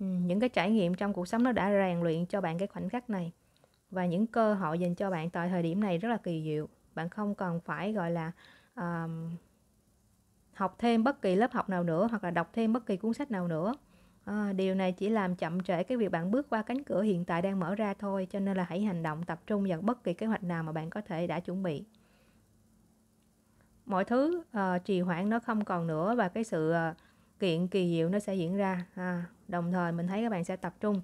Ừ, những cái trải nghiệm trong cuộc sống nó đã rèn luyện cho bạn cái khoảnh khắc này và những cơ hội dành cho bạn tại thời điểm này rất là kỳ diệu bạn không còn phải gọi là uh, học thêm bất kỳ lớp học nào nữa hoặc là đọc thêm bất kỳ cuốn sách nào nữa à, điều này chỉ làm chậm trễ cái việc bạn bước qua cánh cửa hiện tại đang mở ra thôi cho nên là hãy hành động tập trung vào bất kỳ kế hoạch nào mà bạn có thể đã chuẩn bị mọi thứ uh, trì hoãn nó không còn nữa và cái sự uh, kiện kỳ diệu nó sẽ diễn ra à, đồng thời mình thấy các bạn sẽ tập trung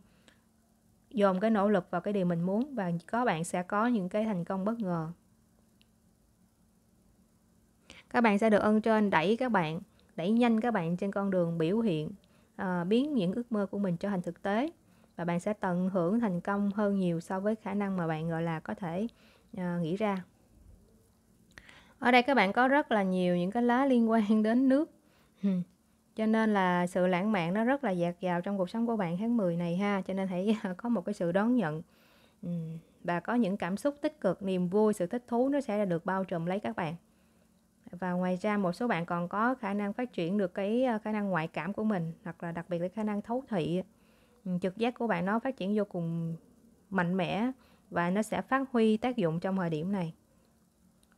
dồn cái nỗ lực vào cái điều mình muốn và có bạn sẽ có những cái thành công bất ngờ các bạn sẽ được ơn trên đẩy các bạn đẩy nhanh các bạn trên con đường biểu hiện à, biến những ước mơ của mình trở thành thực tế và bạn sẽ tận hưởng thành công hơn nhiều so với khả năng mà bạn gọi là có thể à, nghĩ ra ở đây các bạn có rất là nhiều những cái lá liên quan đến nước cho nên là sự lãng mạn nó rất là dạt dào trong cuộc sống của bạn tháng 10 này ha cho nên hãy có một cái sự đón nhận ừ, và có những cảm xúc tích cực niềm vui sự thích thú nó sẽ được bao trùm lấy các bạn và ngoài ra một số bạn còn có khả năng phát triển được cái ờ, khả năng ngoại cảm của mình hoặc là đặc biệt là khả năng thấu thị ừ, trực giác của bạn nó phát triển vô cùng mạnh mẽ và nó sẽ phát huy tác dụng trong thời điểm này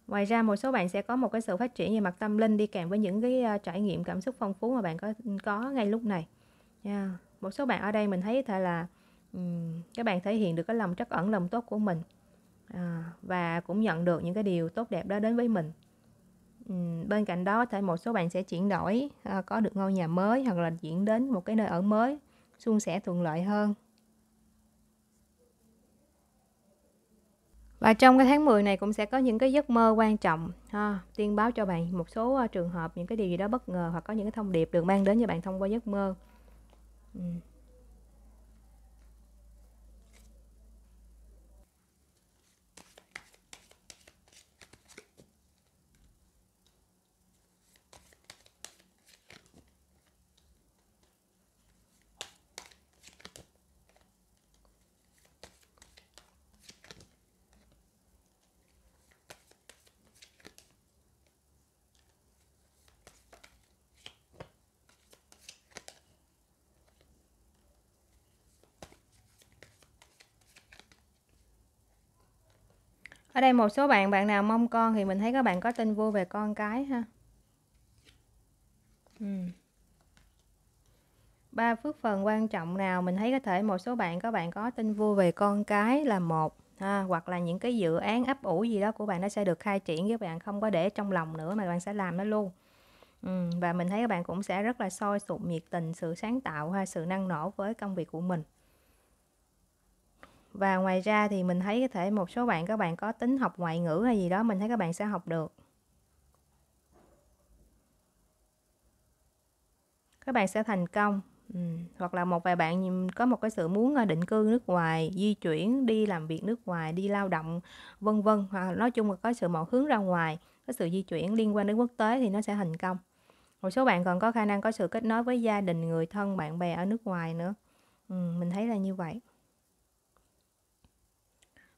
Ngoài ra một số bạn sẽ có một cái sự phát triển về mặt tâm linh đi kèm với những cái ờ, trải nghiệm cảm xúc phong phú mà bạn có có ngay lúc này. Yeah. Một số bạn ở đây mình thấy thể là um, các bạn thể hiện được cái lòng trắc ẩn lòng tốt của mình à, và cũng nhận được những cái điều tốt đẹp đó đến với mình. Um, bên cạnh đó thể một số bạn sẽ chuyển đổi à, có được ngôi nhà mới hoặc là chuyển đến một cái nơi ở mới suôn sẻ thuận lợi hơn Và trong cái tháng 10 này cũng sẽ có những cái giấc mơ quan trọng ha, tiên báo cho bạn một số ờ, trường hợp những cái điều gì đó bất ngờ hoặc có những cái thông điệp được mang đến cho bạn thông qua giấc mơ. Ừ. ở đây một số bạn bạn nào mong con thì mình thấy các bạn có tin vui về con cái ha ừ. ba phước phần quan trọng nào mình thấy có thể một số bạn các bạn có tin vui về con cái là một ha, hoặc là những cái dự án ấp ủ gì đó của bạn nó sẽ được khai triển với bạn không có để trong lòng nữa mà bạn sẽ làm nó luôn ừ, và mình thấy các bạn cũng sẽ rất là soi sụp nhiệt tình sự sáng tạo ha sự năng nổ với công việc của mình và ngoài ra thì mình thấy có thể một số bạn các bạn có tính học ngoại ngữ hay gì đó mình thấy các bạn sẽ học được các bạn sẽ thành công ừ. hoặc là một vài bạn có một cái sự muốn ờ, định cư nước ngoài di chuyển đi làm việc nước ngoài đi lao động vân vân hoặc nói chung là có sự một hướng ra ngoài có sự di chuyển liên quan đến quốc tế thì nó sẽ thành công một số bạn còn có khả năng có sự kết nối với gia đình người thân bạn bè ở nước ngoài nữa ừ, mình thấy là như vậy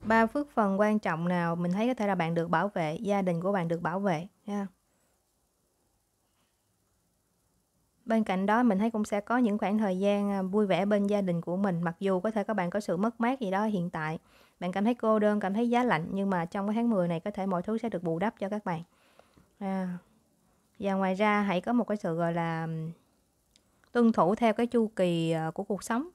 ba phước phần quan trọng nào mình thấy có thể là bạn được bảo vệ gia đình của bạn được bảo vệ nha bên cạnh đó mình thấy cũng sẽ có những khoảng thời gian à, vui vẻ bên gia đình của mình mặc dù có thể các bạn có sự mất mát gì đó hiện tại bạn cảm thấy cô đơn cảm thấy giá lạnh nhưng mà trong cái tháng 10 này có thể mọi thứ sẽ được bù đắp cho các bạn à. và ngoài ra hãy có một cái sự gọi là tuân thủ theo cái chu kỳ à, của cuộc sống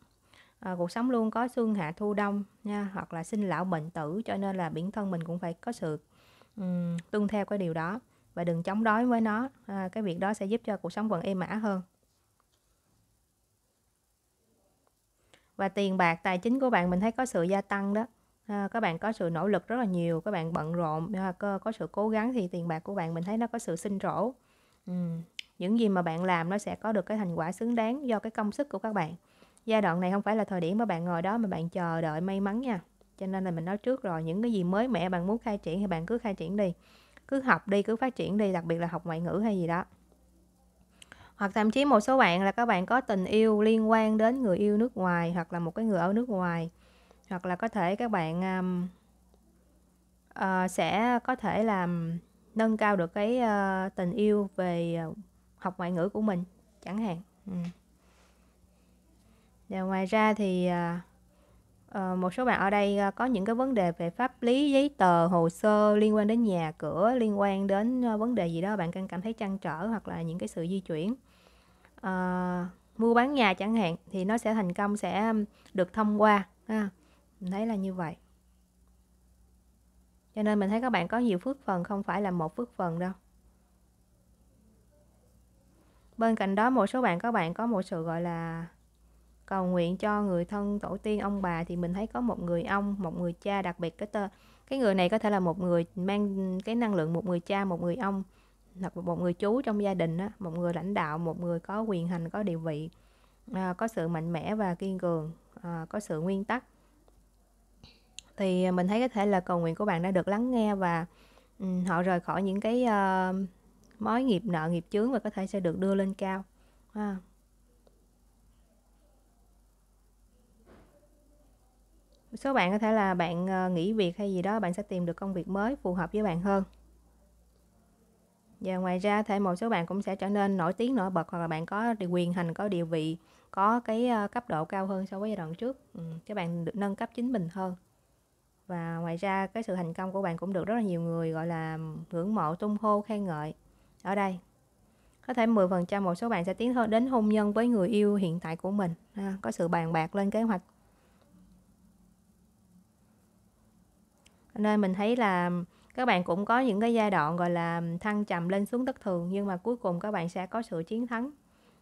à, cuộc sống luôn có xuân hạ thu đông nha hoặc là sinh lão bệnh tử cho nên là bản thân mình cũng phải có sự um, tuân theo cái điều đó và đừng chống đối với nó à, cái việc đó sẽ giúp cho cuộc sống vẫn êm ả hơn và tiền bạc tài chính của bạn mình thấy có sự gia tăng đó à, các bạn có sự nỗ lực rất là nhiều các bạn bận rộn à, có, có sự cố gắng thì tiền bạc của bạn mình thấy nó có sự sinh trổ ừ. những gì mà bạn làm nó sẽ có được cái thành quả xứng đáng do cái công sức của các bạn giai đoạn này không phải là thời điểm mà bạn ngồi đó mà bạn chờ đợi may mắn nha cho nên là mình nói trước rồi những cái gì mới mẻ bạn muốn khai triển thì bạn cứ khai triển đi cứ học đi cứ phát triển đi đặc biệt là học ngoại ngữ hay gì đó hoặc thậm chí một số bạn là các bạn có tình yêu liên quan đến người yêu nước ngoài hoặc là một cái người ở nước ngoài hoặc là có thể các bạn um, uh, sẽ có thể làm nâng cao được cái uh, tình yêu về uh, học ngoại ngữ của mình chẳng hạn ừ và dạ, ngoài ra thì uh, một số bạn ở đây à, có những cái vấn đề về pháp lý giấy tờ hồ sơ liên quan đến nhà cửa liên quan đến à, vấn đề gì đó bạn cần cảm thấy trăn trở hoặc là những cái sự di chuyển uh, mua bán nhà chẳng hạn thì nó sẽ thành công sẽ được thông qua ha. mình thấy là như vậy cho nên mình thấy các bạn có nhiều phước phần không phải là một phước phần đâu bên cạnh đó một số bạn các bạn có một sự gọi là cầu nguyện cho người thân tổ tiên ông bà thì mình thấy có một người ông một người cha đặc biệt cái tên cái người này có thể là một người mang cái năng lượng một người cha một người ông hoặc một người chú trong gia đình đó, một người lãnh đạo một người có quyền hành có địa vị à, có sự mạnh mẽ và kiên cường à, có sự nguyên tắc thì mình thấy có thể là cầu nguyện của bạn đã được lắng nghe và um, họ rời khỏi những cái uh, mối nghiệp nợ nghiệp chướng và có thể sẽ được đưa lên cao à. một số bạn có thể là bạn ờ, nghỉ việc hay gì đó bạn sẽ tìm được công việc mới phù hợp với bạn hơn và ngoài ra thì một số bạn cũng sẽ trở nên nổi tiếng nổi bật hoặc là bạn có quyền hành có địa vị có cái ờ, cấp độ cao hơn so với giai đoạn trước ừ, các bạn được nâng cấp chính mình hơn và ngoài ra cái sự thành công của bạn cũng được rất là nhiều người gọi là ngưỡng mộ tung hô khen ngợi ở đây có thể 10% một số bạn sẽ tiến hơn đến hôn nhân với người yêu hiện tại của mình có sự bàn bạc lên kế hoạch nên mình thấy là các bạn cũng có những cái giai đoạn gọi là thăng trầm lên xuống thất thường nhưng mà cuối cùng các bạn sẽ có sự chiến thắng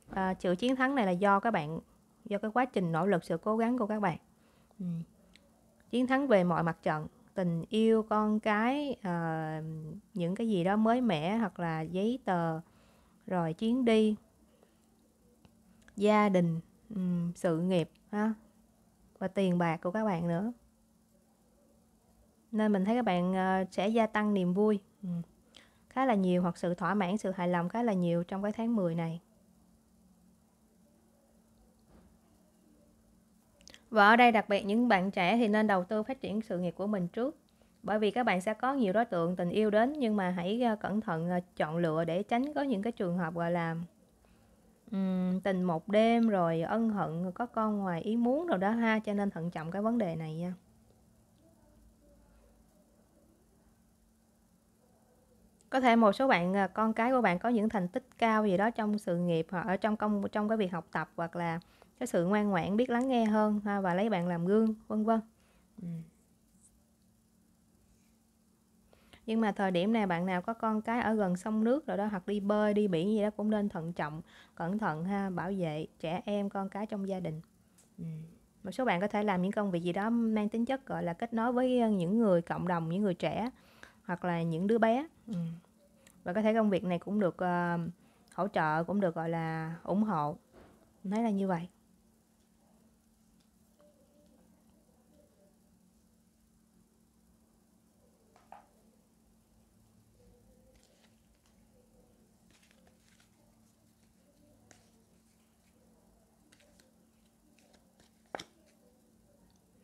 à, sự chiến thắng này là do các bạn do cái quá trình nỗ lực sự cố gắng của các bạn ừ. chiến thắng về mọi mặt trận tình yêu con cái à, những cái gì đó mới mẻ hoặc là giấy tờ rồi chuyến đi gia đình um, sự nghiệp ha và tiền bạc của các bạn nữa nên mình thấy các bạn ờ, sẽ gia tăng niềm vui ừ. khá là nhiều hoặc sự thỏa mãn sự hài lòng khá là nhiều trong cái tháng 10 này và ở đây đặc biệt những bạn trẻ thì nên đầu tư phát triển sự nghiệp của mình trước bởi vì các bạn sẽ có nhiều đối tượng tình yêu đến nhưng mà hãy ờ, cẩn thận ờ, chọn lựa để tránh có những cái trường hợp gọi là um, tình một đêm rồi ân hận có con ngoài ý muốn rồi đó ha cho nên thận trọng cái vấn đề này nha có thể một số bạn à, con cái của bạn có những thành tích cao gì đó trong sự nghiệp hoặc ở trong công trong cái việc học tập hoặc là cái sự ngoan ngoãn biết lắng nghe hơn ha, à, và lấy bạn làm gương vân vân ừ. nhưng mà thời điểm này bạn nào có con cái ở gần sông nước rồi đó hoặc đi bơi đi biển gì đó cũng nên thận trọng cẩn thận ha bảo vệ trẻ em con cái trong gia đình ừ. một số bạn có thể làm những công việc gì đó mang tính chất gọi là kết nối với à, những người cộng đồng những người trẻ hoặc là những đứa bé Ừ. và có thể công việc này cũng được uh, hỗ trợ cũng được gọi là ủng hộ nói là như vậy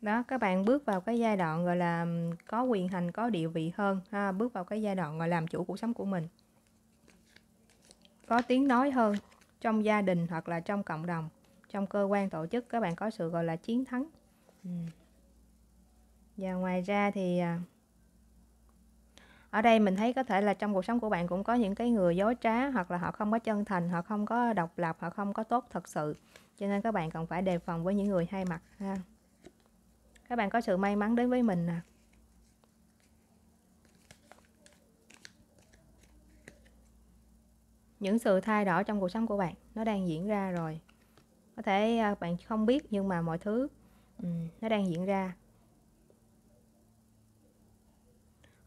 đó các bạn bước vào cái giai đoạn gọi là có quyền hành có địa vị hơn ha, bước vào cái giai đoạn gọi làm chủ cuộc sống của mình có tiếng nói hơn trong gia đình hoặc là trong cộng đồng trong cơ quan tổ chức các bạn có sự gọi là chiến thắng ừ. và ngoài ra thì à, ở đây mình thấy có thể là trong cuộc sống của bạn cũng có những cái người dối trá hoặc là họ không có chân thành họ không có độc lập họ không có tốt thật sự cho nên các bạn cần phải đề phòng với những người hay mặt ha các bạn có sự may mắn đến với mình nè những sự thay đổi trong cuộc sống của bạn nó đang diễn ra rồi có thể à, bạn không biết nhưng mà mọi thứ nó đang diễn ra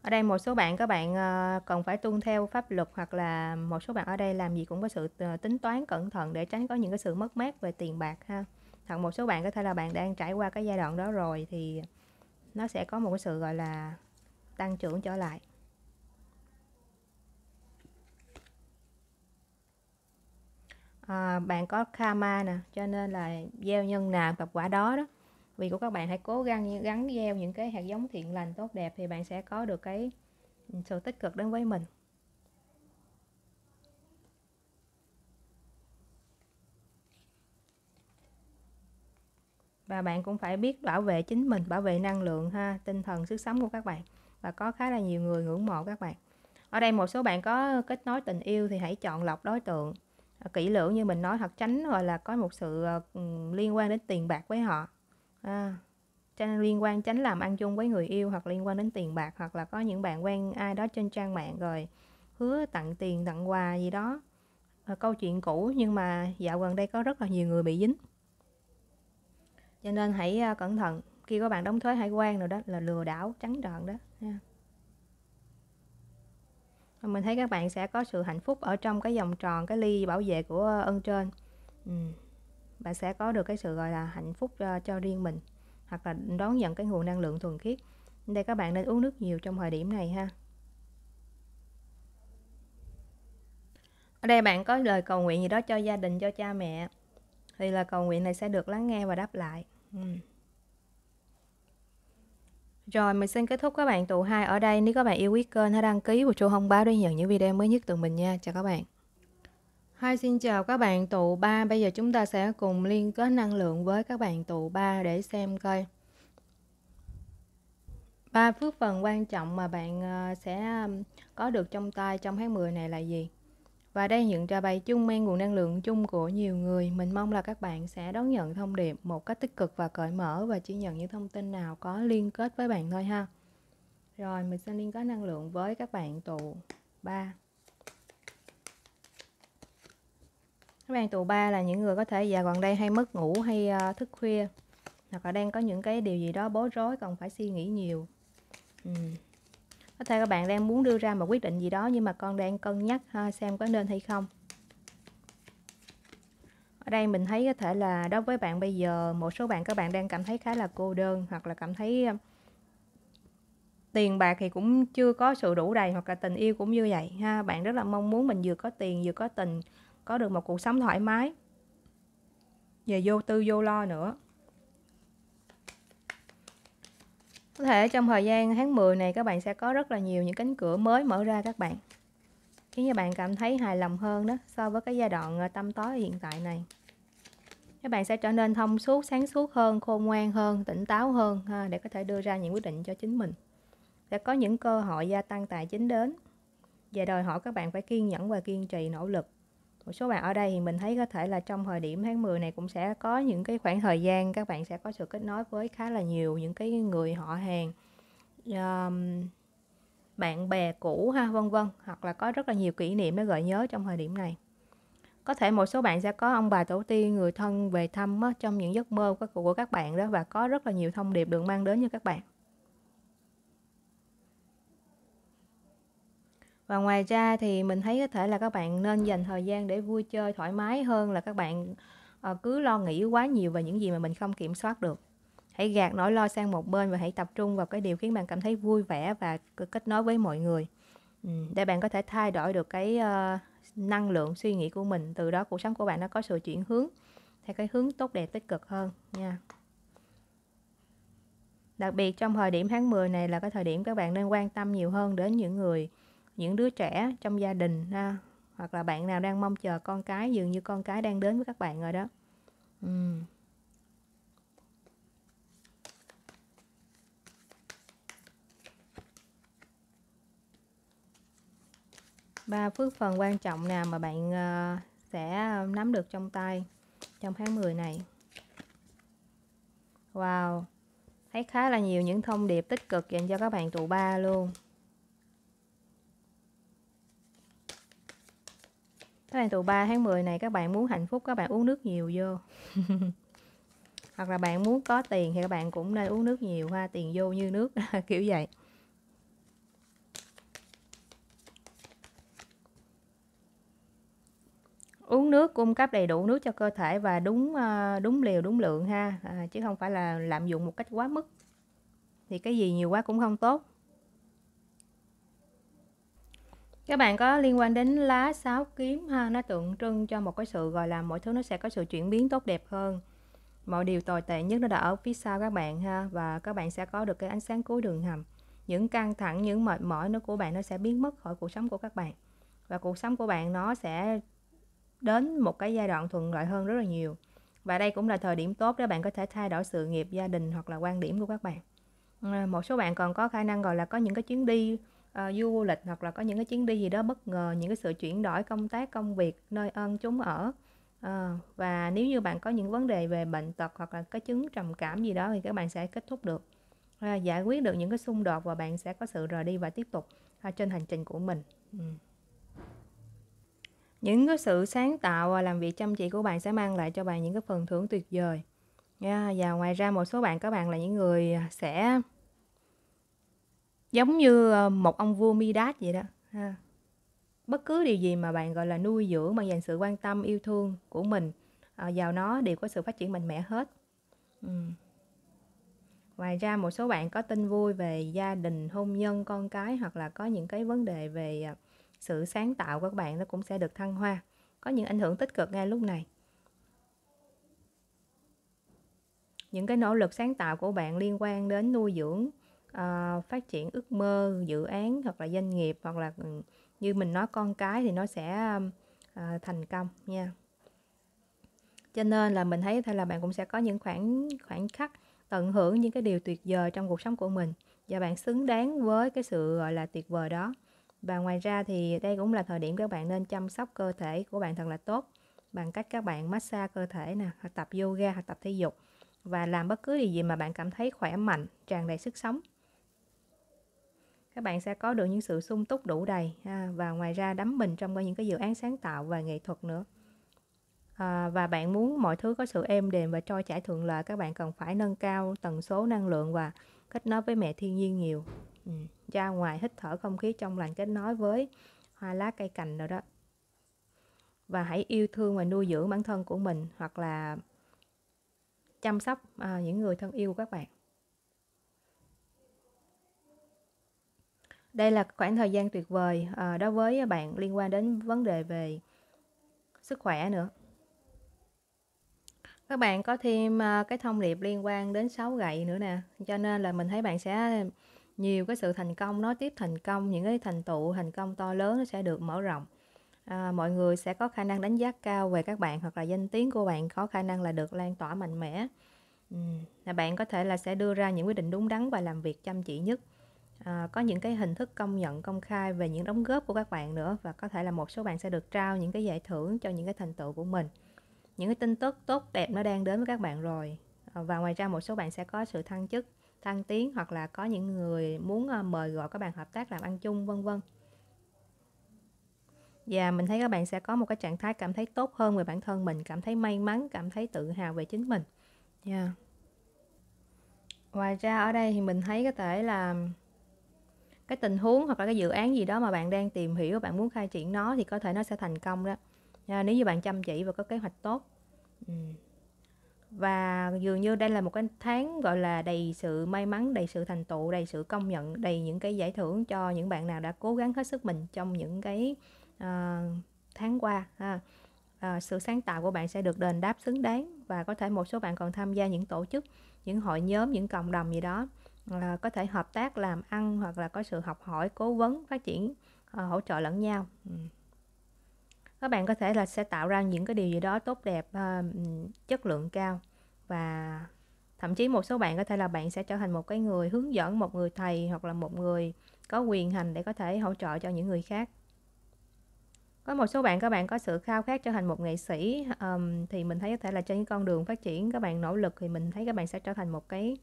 ở đây một số bạn các bạn ờ, cần phải tuân theo pháp luật hoặc là một số bạn ở đây làm gì cũng có sự ờ, tính toán cẩn thận để tránh có những cái sự mất mát về tiền bạc ha hoặc một số bạn có thể là bạn đang trải qua cái giai đoạn đó rồi thì nó sẽ có một cái sự gọi là tăng trưởng trở lại à, bạn có karma nè cho nên là gieo nhân nào gặp quả đó đó vì của các bạn hãy cố gắng gắn gieo những cái hạt giống thiện lành tốt đẹp thì bạn sẽ có được cái sự tích cực đến với mình và bạn cũng phải biết bảo vệ chính mình bảo vệ năng lượng ha tinh thần sức sống của các bạn và có khá là nhiều người ngưỡng mộ các bạn ở đây một số bạn có kết nối tình yêu thì hãy chọn lọc đối tượng à, kỹ lưỡng như mình nói hoặc tránh gọi là có một sự ờ, liên quan đến tiền bạc với họ à, liên quan tránh làm ăn chung với người yêu hoặc liên quan đến tiền bạc hoặc là có những bạn quen ai đó trên trang mạng rồi hứa tặng tiền tặng quà gì đó à, câu chuyện cũ nhưng mà dạo gần đây có rất là nhiều người bị dính cho nên hãy à, cẩn thận khi có bạn đóng thuế hải quan rồi đó là lừa đảo trắng trợn đó nha mình thấy các bạn sẽ có sự hạnh phúc ở trong cái vòng tròn cái ly bảo vệ của ân trên ừ. bạn sẽ có được cái sự gọi là hạnh phúc cho, à, cho riêng mình hoặc là đón nhận cái nguồn năng lượng thuần khiết đây các bạn nên uống nước nhiều trong thời điểm này ha ở đây bạn có lời cầu nguyện gì đó cho gia đình cho cha mẹ thì là cầu nguyện này sẽ được lắng nghe và đáp lại rồi mình xin kết thúc các bạn tụ 2 ở đây Nếu các bạn yêu quý kênh hãy đăng ký và chuông thông báo để nhận những video mới nhất từ mình nha Chào các bạn hai xin chào các bạn tụ 3 Bây giờ chúng ta sẽ cùng liên kết năng lượng với các bạn tụ 3 để xem coi ba phước phần quan trọng mà bạn ờ, sẽ có được trong tay trong tháng 10 này là gì và đây những trò bày chung mang nguồn năng lượng chung của nhiều người. Mình mong là các bạn sẽ đón nhận thông điệp một cách tích cực và cởi mở và chỉ nhận những thông tin nào có liên kết với bạn thôi ha. Rồi mình sẽ liên kết năng lượng với các bạn tụ 3. Các bạn tụ 3 là những người có thể dạo gần đây hay mất ngủ hay à, thức khuya hoặc là đang có những cái điều gì đó bối rối cần phải suy nghĩ nhiều. Ừ có thể các bạn đang muốn đưa ra một quyết định gì đó nhưng mà con đang cân nhắc ha, xem có nên hay không ở đây mình thấy có thể là đối với bạn bây giờ một số bạn các bạn đang cảm thấy khá là cô đơn hoặc là cảm thấy ờ, tiền bạc thì cũng chưa có sự đủ đầy hoặc là tình yêu cũng như vậy ha bạn rất là mong muốn mình vừa có tiền vừa có tình có được một cuộc sống thoải mái về vô tư vô lo nữa Có thể trong thời gian tháng 10 này các bạn sẽ có rất là nhiều những cánh cửa mới mở ra các bạn. Khiến cho bạn cảm thấy hài lòng hơn đó so với cái giai đoạn ờ, tâm tối hiện tại này. Các bạn sẽ trở nên thông suốt, sáng suốt hơn, khôn ngoan hơn, tỉnh táo hơn ha, để có thể đưa ra những quyết định cho chính mình. Sẽ có những cơ hội gia tăng tài chính đến và đòi hỏi các bạn phải kiên nhẫn và kiên trì nỗ lực một số bạn ở đây thì mình thấy có thể là trong thời điểm tháng 10 này cũng sẽ có những cái khoảng thời gian các bạn sẽ có sự kết nối với khá là nhiều những cái người họ hàng um, bạn bè cũ ha vân vân hoặc là có rất là nhiều kỷ niệm để gợi nhớ trong thời điểm này có thể một số bạn sẽ có ông bà tổ tiên người thân về thăm á, trong những giấc mơ của các bạn đó và có rất là nhiều thông điệp được mang đến cho các bạn và ngoài ra thì mình thấy có thể là các bạn nên dành thời gian để vui chơi thoải mái hơn là các bạn ờ, cứ lo nghĩ quá nhiều về những gì mà mình không kiểm soát được hãy gạt nỗi lo sang một bên và hãy tập trung vào cái điều khiến bạn cảm thấy vui vẻ và kết nối với mọi người để bạn có thể thay đổi được cái ờ, năng lượng suy nghĩ của mình từ đó cuộc sống của bạn nó có sự chuyển hướng theo cái hướng tốt đẹp tích cực hơn nha đặc biệt trong thời điểm tháng 10 này là cái thời điểm các bạn nên quan tâm nhiều hơn đến những người những đứa trẻ trong gia đình ha hoặc là bạn nào đang mong chờ con cái dường như con cái đang đến với các bạn rồi đó ừ. ba phước phần quan trọng nào mà bạn ờ, sẽ nắm được trong tay trong tháng 10 này Wow thấy khá là nhiều những thông điệp tích cực dành cho các bạn tụ ba luôn Cái này từ 3 tháng 10 này các bạn muốn hạnh phúc các bạn uống nước nhiều vô. Hoặc là bạn muốn có tiền thì các bạn cũng nên uống nước nhiều ha, tiền vô như nước kiểu vậy. uống nước cung cấp đầy đủ nước cho cơ thể và đúng ờ, đúng liều đúng lượng ha à, chứ không phải là lạm dụng một cách quá mức thì cái gì nhiều quá cũng không tốt các bạn có liên quan đến lá sáo kiếm ha nó tượng trưng cho một cái sự gọi là mọi thứ nó sẽ có sự chuyển biến tốt đẹp hơn mọi điều tồi tệ nhất nó đã ở phía sau các bạn ha và các bạn sẽ có được cái ánh sáng cuối đường hầm những căng thẳng những mệt mỏi nó của bạn nó sẽ biến mất khỏi cuộc sống của các bạn và cuộc sống của bạn nó sẽ đến một cái giai đoạn thuận lợi hơn rất là nhiều và đây cũng là thời điểm tốt để bạn có thể thay đổi sự nghiệp gia đình hoặc là quan điểm của các bạn à, một số bạn còn có khả năng gọi là có những cái chuyến đi à, du lịch hoặc là có những cái chuyến đi gì đó bất ngờ những cái sự chuyển đổi công tác công việc nơi ơn chúng ở à, và nếu như bạn có những vấn đề về bệnh tật hoặc là cái chứng trầm cảm gì đó thì các bạn sẽ kết thúc được à, giải quyết được những cái xung đột và bạn sẽ có sự rời đi và tiếp tục à, trên hành trình của mình ừ. những cái sự sáng tạo và làm việc chăm chỉ của bạn sẽ mang lại cho bạn những cái phần thưởng tuyệt vời yeah, và ngoài ra một số bạn các bạn là những người sẽ giống như ờ, một ông vua Midas vậy đó ha. bất cứ điều gì mà bạn gọi là nuôi dưỡng bằng dành sự quan tâm yêu thương của mình ờ, vào nó đều có sự phát triển mạnh mẽ hết ừ. ngoài ra một số bạn có tin vui về gia đình hôn nhân con cái hoặc là có những cái vấn đề về ờ, sự sáng tạo của các bạn nó cũng sẽ được thăng hoa có những ảnh hưởng tích cực ngay lúc này những cái nỗ lực sáng tạo của bạn liên quan đến nuôi dưỡng à, phát triển ước mơ dự án hoặc là doanh nghiệp hoặc là ừ, như mình nói con cái thì nó sẽ à, thành công nha cho nên là mình thấy thay là bạn cũng sẽ có những khoảng khoảng khắc tận hưởng những cái điều tuyệt vời trong cuộc sống của mình và bạn xứng đáng với cái sự gọi là tuyệt vời đó và ngoài ra thì đây cũng là thời điểm các bạn nên chăm sóc cơ thể của bạn thật là tốt bằng cách các bạn massage cơ thể nè, hoặc tập yoga, hoặc tập thể dục và làm bất cứ điều gì mà bạn cảm thấy khỏe mạnh, tràn đầy sức sống các bạn sẽ có được những sự sung túc đủ đầy ha. và ngoài ra đắm mình trong những cái dự án sáng tạo và nghệ thuật nữa à, và bạn muốn mọi thứ có sự êm đềm và trôi chảy thuận lợi các bạn cần phải nâng cao tần số năng lượng và kết nối với mẹ thiên nhiên nhiều ừ. ra ngoài hít thở không khí trong lành kết nối với hoa lá cây cành rồi đó và hãy yêu thương và nuôi dưỡng bản thân của mình hoặc là chăm sóc à, những người thân yêu của các bạn đây là khoảng thời gian tuyệt vời à, đối với bạn liên quan đến vấn đề về sức khỏe nữa các bạn có thêm ờ, cái thông điệp liên quan đến sáu gậy nữa nè cho nên là mình thấy bạn sẽ nhiều cái sự thành công nói tiếp thành công những cái thành tựu thành công to lớn nó sẽ được mở rộng à, mọi người sẽ có khả năng đánh giá cao về các bạn hoặc là danh tiếng của bạn có khả năng là được lan tỏa mạnh mẽ ừ. là bạn có thể là sẽ đưa ra những quyết định đúng đắn và làm việc chăm chỉ nhất Ờ, có những cái hình thức công nhận công khai về những đóng góp của các bạn nữa và có thể là một số bạn sẽ được trao những cái giải thưởng cho những cái thành tựu của mình những cái tin tức tốt đẹp nó đang đến với các bạn rồi ờ, và ngoài ra một số bạn sẽ có sự thăng chức thăng tiến hoặc là có những người muốn ờ, mời gọi các bạn hợp tác làm ăn chung vân vân và mình thấy các bạn sẽ có một cái trạng thái cảm thấy tốt hơn về bản thân mình cảm thấy may mắn cảm thấy tự hào về chính mình yeah. ngoài ra ở đây thì mình thấy có thể là cái tình huống hoặc là cái dự án gì đó mà bạn đang tìm hiểu bạn muốn khai triển nó thì có thể nó sẽ thành công đó à, nếu như bạn chăm chỉ và có kế hoạch tốt và dường như đây là một cái tháng gọi là đầy sự may mắn đầy sự thành tựu đầy sự công nhận đầy những cái giải thưởng cho những bạn nào đã cố gắng hết sức mình trong những cái uh, tháng qua ha. À, sự sáng tạo của bạn sẽ được đền đáp xứng đáng và có thể một số bạn còn tham gia những tổ chức những hội nhóm những cộng đồng gì đó à, có thể hợp tác làm ăn hoặc là có sự học hỏi cố vấn phát triển à, hỗ trợ lẫn nhau ừ. các bạn có thể là sẽ tạo ra những cái điều gì đó tốt đẹp à, chất lượng cao và thậm chí một số bạn có thể là bạn sẽ trở thành một cái người hướng dẫn một người thầy hoặc là một người có quyền hành để có thể hỗ trợ cho những người khác có một số bạn các bạn có sự khao khát trở thành một nghệ sĩ um, thì mình thấy có thể là trên con đường phát triển các bạn nỗ lực thì mình thấy các bạn sẽ trở thành một cái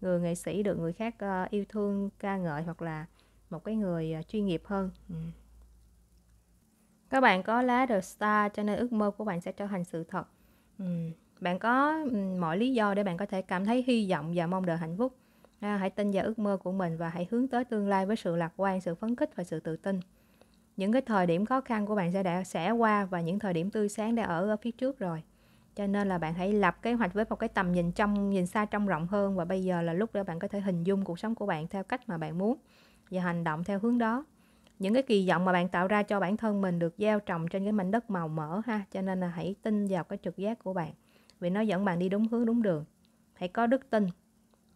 người nghệ sĩ được người khác ờ, yêu thương ca ngợi hoặc là một cái người ờ, chuyên nghiệp hơn ừ. các bạn có lá the star cho nên ước mơ của bạn sẽ trở thành sự thật ừ. bạn có ừ, mọi lý do để bạn có thể cảm thấy hy vọng và mong đợi hạnh phúc à, hãy tin vào ước mơ của mình và hãy hướng tới tương lai với sự lạc quan sự phấn khích và sự tự tin những cái thời điểm khó khăn của bạn sẽ đã sẽ qua và những thời điểm tươi sáng đã ở phía trước rồi cho nên là bạn hãy lập kế hoạch với một cái tầm nhìn trong nhìn xa trong rộng hơn và bây giờ là lúc để bạn có thể hình dung cuộc sống của bạn theo cách mà bạn muốn và hành động theo hướng đó những cái kỳ vọng mà bạn tạo ra cho bản thân mình được gieo trồng trên cái mảnh đất màu mỡ ha cho nên là hãy tin vào cái trực giác của bạn vì nó dẫn bạn đi đúng hướng đúng đường hãy có đức tin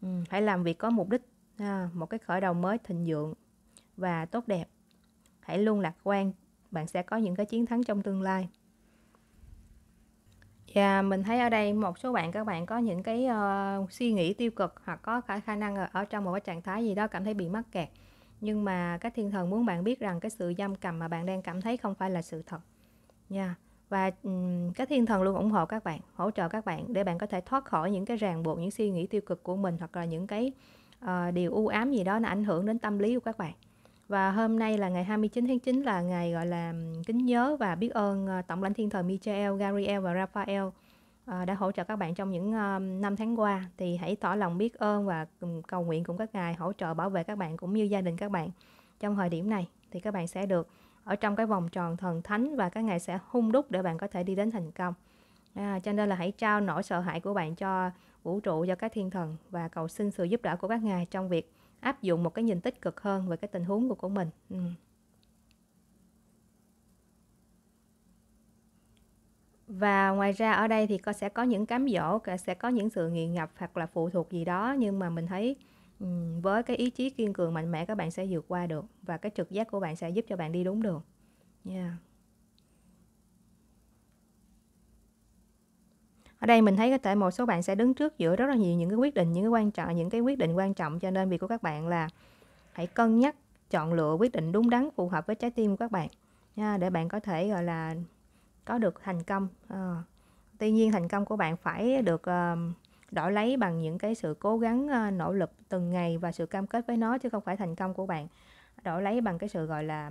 ừ, hãy làm việc có mục đích ha. một cái khởi đầu mới thịnh vượng và tốt đẹp hãy luôn lạc quan bạn sẽ có những cái chiến thắng trong tương lai và dạ, mình thấy ở đây một số bạn các bạn có những cái uh, suy nghĩ tiêu cực hoặc có cả khả năng ở, ở trong một cái trạng thái gì đó cảm thấy bị mắc kẹt. Nhưng mà các thiên thần muốn bạn biết rằng cái sự giam cầm mà bạn đang cảm thấy không phải là sự thật. Nha. Yeah. Và um, các thiên thần luôn ủng hộ các bạn, hỗ trợ các bạn để bạn có thể thoát khỏi những cái ràng buộc, những suy nghĩ tiêu cực của mình hoặc là những cái uh, điều u ám gì đó nó ảnh hưởng đến tâm lý của các bạn. Và hôm nay là ngày 29 tháng 9 là ngày gọi là kính nhớ và biết ơn ờ, Tổng lãnh thiên thời Michael, Gabriel và Raphael ờ, đã hỗ trợ các bạn trong những ờ, năm tháng qua. Thì hãy tỏ lòng biết ơn và cầu nguyện cùng các ngài hỗ trợ bảo vệ các bạn cũng như gia đình các bạn trong thời điểm này. Thì các bạn sẽ được ở trong cái vòng tròn thần thánh và các ngài sẽ hung đúc để bạn có thể đi đến thành công. À, cho nên là hãy trao nỗi sợ hãi của bạn cho vũ trụ, cho các thiên thần và cầu xin sự giúp đỡ của các ngài trong việc áp dụng một cái nhìn tích cực hơn về cái tình huống của của mình ừ. và ngoài ra ở đây thì có sẽ có những cám dỗ sẽ có những sự nghiện ngập hoặc là phụ thuộc gì đó nhưng mà mình thấy ừ, với cái ý chí kiên cường mạnh mẽ các bạn sẽ vượt qua được và cái trực giác của bạn sẽ giúp cho bạn đi đúng đường yeah. ở đây mình thấy có thể một số bạn sẽ đứng trước giữa rất là nhiều những cái quyết định những cái quan trọng những cái quyết định quan trọng cho nên việc của các bạn là hãy cân nhắc chọn lựa quyết định đúng đắn phù hợp với trái tim của các bạn nha, để bạn có thể gọi là có được thành công à. tuy nhiên thành công của bạn phải được uh, đổi lấy bằng những cái sự cố gắng uh, nỗ lực từng ngày và sự cam kết với nó chứ không phải thành công của bạn đổi lấy bằng cái sự gọi là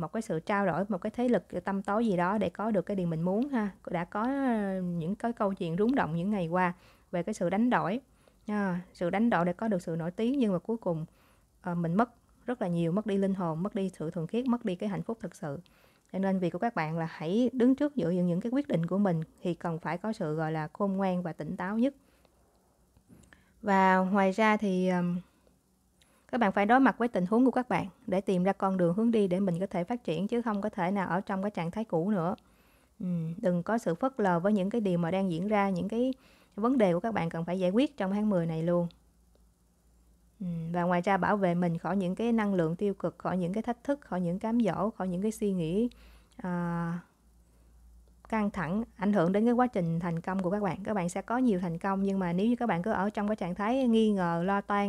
một cái sự trao đổi một cái thế lực tâm tối gì đó để có được cái điều mình muốn ha đã có ờ, những cái câu chuyện rúng động những ngày qua về cái sự đánh đổi à, sự đánh đổi để có được sự nổi tiếng nhưng mà cuối cùng à, mình mất rất là nhiều mất đi linh hồn mất đi sự thuần khiết mất đi cái hạnh phúc thực sự cho nên việc của các bạn là hãy đứng trước dựa những, những cái quyết định của mình thì cần phải có sự gọi là khôn ngoan và tỉnh táo nhất và ngoài ra thì um, các bạn phải đối mặt với tình huống của các bạn để tìm ra con đường hướng đi để mình có thể phát triển chứ không có thể nào ở trong cái trạng thái cũ nữa ừ, đừng có sự phớt lờ với những cái điều mà đang diễn ra những cái vấn đề của các bạn cần phải giải quyết trong tháng 10 này luôn ừ, và ngoài ra bảo vệ mình khỏi những cái năng lượng tiêu cực khỏi những cái thách thức khỏi những cám dỗ khỏi những cái suy nghĩ à, căng thẳng ảnh hưởng đến cái quá trình thành công của các bạn các bạn sẽ có nhiều thành công nhưng mà nếu như các bạn cứ ở trong cái trạng thái nghi ngờ lo toan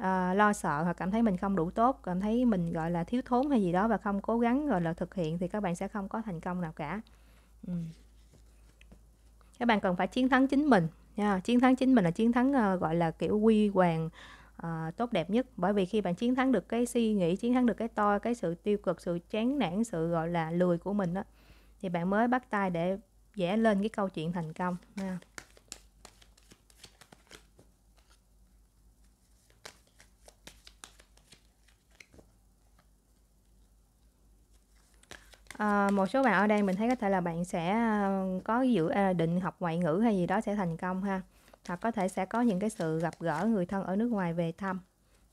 uh, lo sợ hoặc cảm thấy mình không đủ tốt cảm thấy mình gọi là thiếu thốn hay gì đó và không cố gắng gọi là thực hiện thì các bạn sẽ không có thành công nào cả ừ. các bạn cần phải chiến thắng chính mình nha chiến thắng chính mình là chiến thắng uh, gọi là kiểu quy hoàng uh, tốt đẹp nhất bởi vì khi bạn chiến thắng được cái suy nghĩ chiến thắng được cái to cái sự tiêu cực sự chán nản sự gọi là lười của mình đó thì bạn mới bắt tay để vẽ lên cái câu chuyện thành công nha. À, một số bạn ở đây mình thấy có thể là bạn sẽ ờ, có dự à, định học ngoại ngữ hay gì đó sẽ thành công ha hoặc có thể sẽ có những cái sự gặp gỡ người thân ở nước ngoài về thăm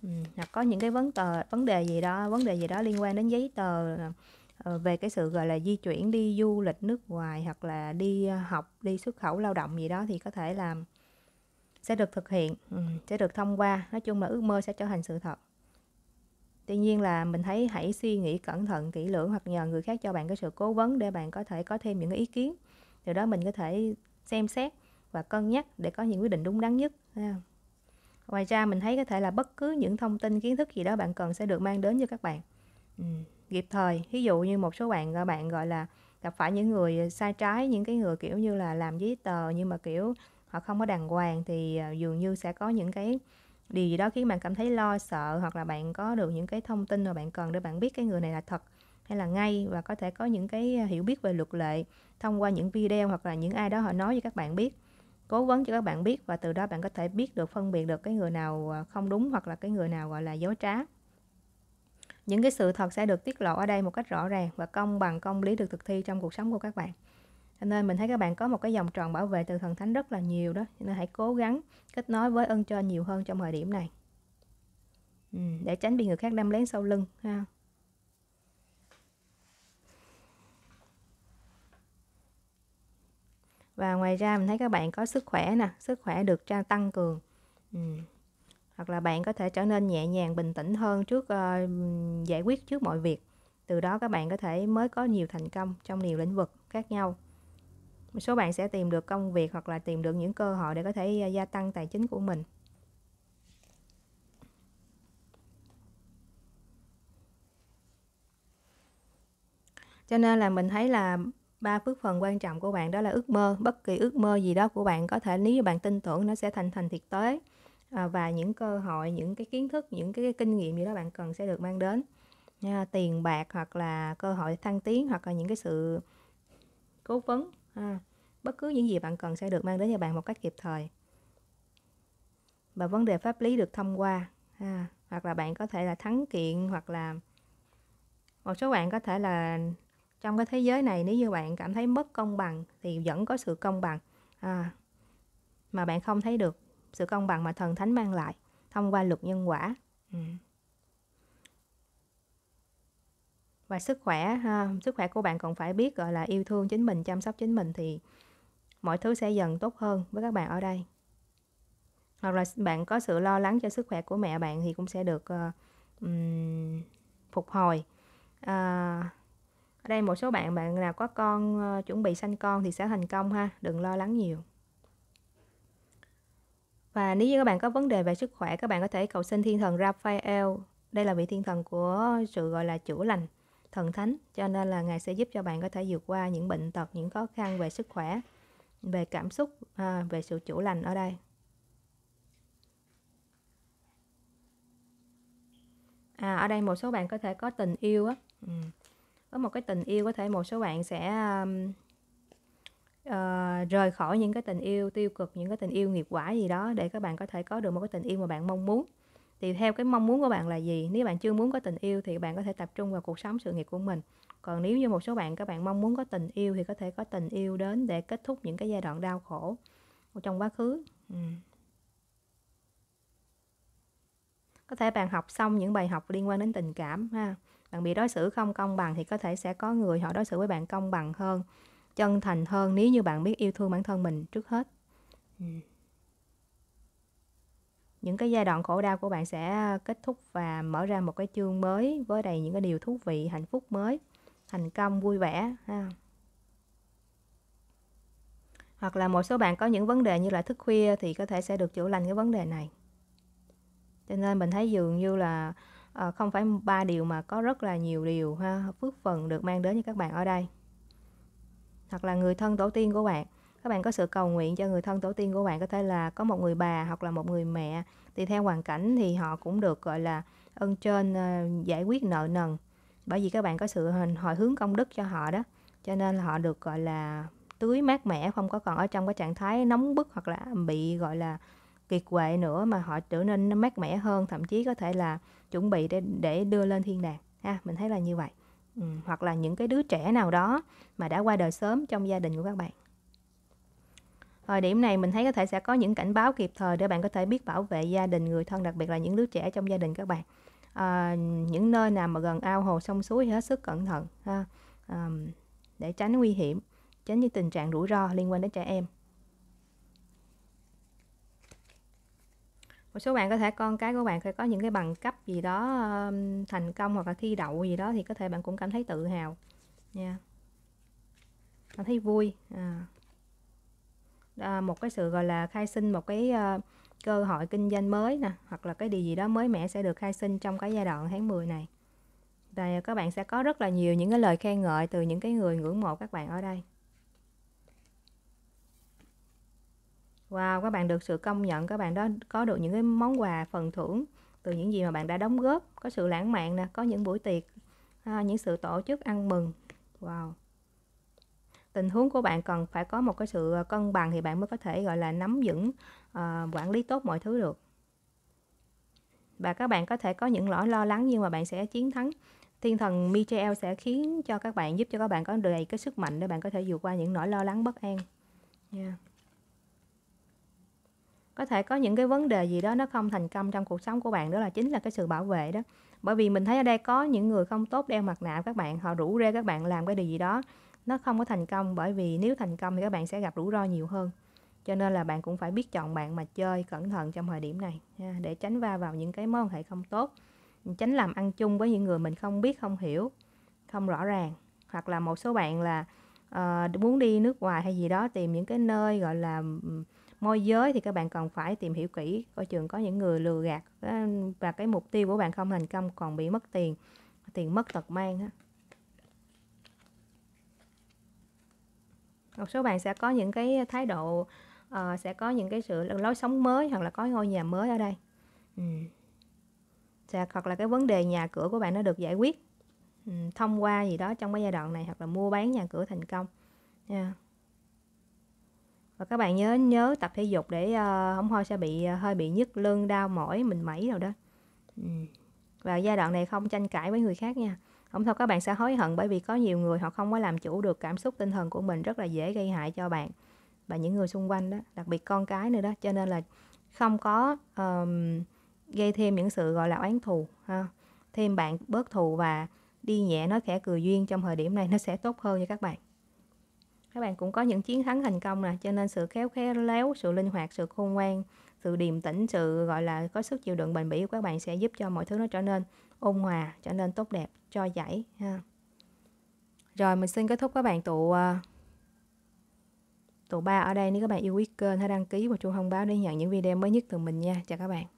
ừ, hoặc có những cái vấn tờ vấn đề gì đó vấn đề gì đó liên quan đến giấy tờ ờ, về cái sự gọi là di chuyển đi du lịch nước ngoài hoặc là đi học đi xuất khẩu lao động gì đó thì có thể làm sẽ được thực hiện ừ, sẽ được thông qua nói chung là ước mơ sẽ trở thành sự thật tuy nhiên là mình thấy hãy suy nghĩ cẩn thận kỹ lưỡng hoặc nhờ người khác cho bạn cái sự cố vấn để bạn có thể có thêm những cái ý kiến từ đó mình có thể xem xét và cân nhắc để có những quyết định đúng đắn nhất ngoài ra mình thấy có thể là bất cứ những thông tin kiến thức gì đó bạn cần sẽ được mang đến cho các bạn kịp thời ví dụ như một số bạn gọi ờ, bạn gọi là gặp phải những người sai trái những cái người kiểu như là làm giấy tờ nhưng mà kiểu họ không có đàng hoàng thì ờ, dường như sẽ có những cái điều gì đó khiến bạn cảm thấy lo sợ hoặc là bạn có được những cái thông tin mà bạn cần để bạn biết cái người này là thật hay là ngay và có thể có những cái à, hiểu biết về luật lệ thông qua những video hoặc là những ai đó họ nói cho các bạn biết cố vấn cho các bạn biết và từ đó bạn có thể biết được phân biệt được cái người nào à, không đúng hoặc là cái người nào gọi là dối trá những cái sự thật sẽ được tiết lộ ở đây một cách rõ ràng và công bằng công lý được thực thi trong cuộc sống của các bạn cho nên mình thấy các bạn có một cái dòng tròn bảo vệ từ thần thánh rất là nhiều đó cho nên hãy cố gắng kết nối với ơn cho nhiều hơn trong thời điểm này ừ, để tránh bị người khác đâm lén sau lưng ha và ngoài ra mình thấy các bạn có sức khỏe nè sức khỏe được trang tăng cường ừ. hoặc là bạn có thể trở nên nhẹ nhàng bình tĩnh hơn trước uh, giải quyết trước mọi việc từ đó các bạn có thể mới có nhiều thành công trong nhiều lĩnh vực khác nhau một số bạn sẽ tìm được công việc hoặc là tìm được những cơ hội để có thể à, gia tăng tài chính của mình cho nên là mình thấy là ba phước phần quan trọng của bạn đó là ước mơ bất kỳ ước mơ gì đó của bạn có thể nếu như bạn tin tưởng nó sẽ thành thành thực tế à, và những cơ hội những cái kiến thức những cái, kinh nghiệm gì đó bạn cần sẽ được mang đến tiền bạc hoặc là cơ hội thăng tiến hoặc là những cái sự cố vấn à, bất cứ những gì bạn cần sẽ được mang đến cho bạn một cách kịp thời và vấn đề pháp lý được thông qua à, hoặc là bạn có thể là thắng kiện hoặc là một số bạn có thể là trong cái thế giới này nếu như bạn cảm thấy mất công bằng thì vẫn có sự công bằng à, mà bạn không thấy được sự công bằng mà thần thánh mang lại thông qua luật nhân quả ừ. và sức khỏe ha sức khỏe của bạn còn phải biết gọi là yêu thương chính mình chăm sóc chính mình thì mọi thứ sẽ dần tốt hơn với các bạn ở đây hoặc là bạn có sự lo lắng cho sức khỏe của mẹ bạn thì cũng sẽ được uh, um, phục hồi uh, ở đây một số bạn bạn nào có con uh, chuẩn bị sanh con thì sẽ thành công ha đừng lo lắng nhiều và nếu như các bạn có vấn đề về sức khỏe các bạn có thể cầu xin thiên thần Raphael đây là vị thiên thần của sự gọi là chữa lành thần thánh cho nên là ngài sẽ giúp cho bạn có thể vượt qua những bệnh tật những khó khăn về sức khỏe về cảm xúc à, về sự chủ lành ở đây à ở đây một số bạn có thể có tình yêu á ừ. có một cái tình yêu có thể một số bạn sẽ um, uh, rời khỏi những cái tình yêu tiêu cực những cái tình yêu nghiệp quả gì đó để các bạn có thể có được một cái tình yêu mà bạn mong muốn thì theo cái mong muốn của bạn là gì nếu bạn chưa muốn có tình yêu thì bạn có thể tập trung vào cuộc sống sự nghiệp của mình còn nếu như một số bạn các bạn mong muốn có tình yêu thì có thể có tình yêu đến để kết thúc những cái giai đoạn đau khổ trong quá khứ ừ. có thể bạn học xong những bài học liên quan đến tình cảm ha bạn bị đối xử không công bằng thì có thể sẽ có người họ đối xử với bạn công bằng hơn chân thành hơn nếu như bạn biết yêu thương bản thân mình trước hết ừ những cái giai đoạn khổ đau của bạn sẽ à, kết thúc và mở ra một cái chương mới với đầy những cái điều thú vị hạnh phúc mới thành công vui vẻ ha hoặc là một số bạn có những vấn đề như là thức khuya thì có thể sẽ được chữa lành cái vấn đề này cho nên mình thấy dường như là ờ, không phải ba điều mà có rất là nhiều điều ha phước phần được mang đến cho các bạn ở đây hoặc là người thân tổ tiên của bạn các bạn có sự cầu nguyện cho người thân tổ tiên của bạn có thể là có một người bà hoặc là một người mẹ thì theo hoàn cảnh thì họ cũng được gọi là ơn trên ờ, giải quyết nợ nần bởi vì các bạn có sự hồi hướng công đức cho họ đó cho nên họ được gọi là tưới mát mẻ không có còn ở trong cái trạng thái nóng bức hoặc là bị gọi là kiệt quệ nữa mà họ trở nên nó mát mẻ hơn thậm chí có thể là chuẩn bị để để đưa lên thiên đàng ha mình thấy là như vậy ừ, hoặc là những cái đứa trẻ nào đó mà đã qua đời sớm trong gia đình của các bạn ở điểm này mình thấy có thể sẽ có những cảnh báo kịp thời để bạn có thể biết bảo vệ gia đình, người thân, đặc biệt là những đứa trẻ trong gia đình các bạn. À, những nơi nào mà gần ao hồ sông suối thì hết sức cẩn thận ha. À, để tránh nguy hiểm, tránh những tình trạng rủi ro liên quan đến trẻ em. một số bạn có thể con cái của bạn phải có những cái bằng cấp gì đó thành công hoặc là thi đậu gì đó thì có thể bạn cũng cảm thấy tự hào nha yeah. cảm thấy vui à à, một cái sự gọi là khai sinh một cái à, cơ hội kinh doanh mới nè hoặc là cái điều gì đó mới mẻ sẽ được khai sinh trong cái giai đoạn tháng 10 này và các bạn sẽ có rất là nhiều những cái lời khen ngợi từ những cái người ngưỡng mộ các bạn ở đây Wow, các bạn được sự công nhận, các bạn đó có được những cái món quà phần thưởng từ những gì mà bạn đã đóng góp, có sự lãng mạn nè, có những buổi tiệc, à, những sự tổ chức ăn mừng. Wow tình huống của bạn cần phải có một cái sự ờ, cân bằng thì bạn mới có thể gọi là nắm vững uh, quản lý tốt mọi thứ được và các bạn có thể có những nỗi lo lắng nhưng mà bạn sẽ chiến thắng thiên thần Michael sẽ khiến cho các bạn giúp cho các bạn có đầy cái sức mạnh để bạn có thể vượt qua những nỗi lo lắng bất an yeah. có thể có những cái vấn đề gì đó nó không thành công trong cuộc sống của bạn đó là chính là cái sự bảo vệ đó bởi vì mình thấy ở đây có những người không tốt đeo mặt nạ các bạn họ rủ rê các bạn làm cái điều gì đó nó không có thành công bởi vì nếu thành công thì các bạn sẽ gặp rủi ro nhiều hơn cho nên là bạn cũng phải biết chọn bạn mà chơi cẩn thận trong thời điểm này để tránh va vào những cái mối quan hệ không tốt tránh làm ăn chung với những người mình không biết không hiểu không rõ ràng hoặc là một số bạn là uh, muốn đi nước ngoài hay gì đó tìm những cái nơi gọi là môi giới thì các bạn cần phải tìm hiểu kỹ coi chừng có những người lừa gạt và cái mục tiêu của bạn không thành công còn bị mất tiền tiền mất tật mang á một số bạn sẽ có những cái thái độ uh, sẽ có những cái sự lối sống mới hoặc là có ngôi nhà mới ở đây ừ. sẽ, hoặc là cái vấn đề nhà cửa của bạn nó được giải quyết ừ. thông qua gì đó trong cái giai đoạn này hoặc là mua bán nhà cửa thành công yeah. và các bạn nhớ nhớ tập thể dục để uh, không thôi sẽ bị uh, hơi bị nhức lưng đau mỏi mình mẩy rồi đó ừ. và giai đoạn này không tranh cãi với người khác nha không thôi các bạn sẽ hối hận bởi vì có nhiều người họ không có làm chủ được cảm xúc tinh thần của mình rất là dễ gây hại cho bạn và những người xung quanh đó đặc biệt con cái nữa đó cho nên là không có um, gây thêm những sự gọi là oán thù ha thêm bạn bớt thù và đi nhẹ nói khẽ cười duyên trong thời điểm này nó sẽ tốt hơn cho các bạn các bạn cũng có những chiến thắng thành công nè cho nên sự khéo khéo léo sự linh hoạt sự khôn ngoan sự điềm tĩnh sự gọi là có sức chịu đựng bền bỉ của các bạn sẽ giúp cho mọi thứ nó trở nên ôn hòa trở nên tốt đẹp cho giải ha rồi mình xin kết thúc các bạn tụ ờ, tụ ba ở đây nếu các bạn yêu quý kênh hãy đăng ký và chuông thông báo để nhận những video mới nhất từ mình nha chào các bạn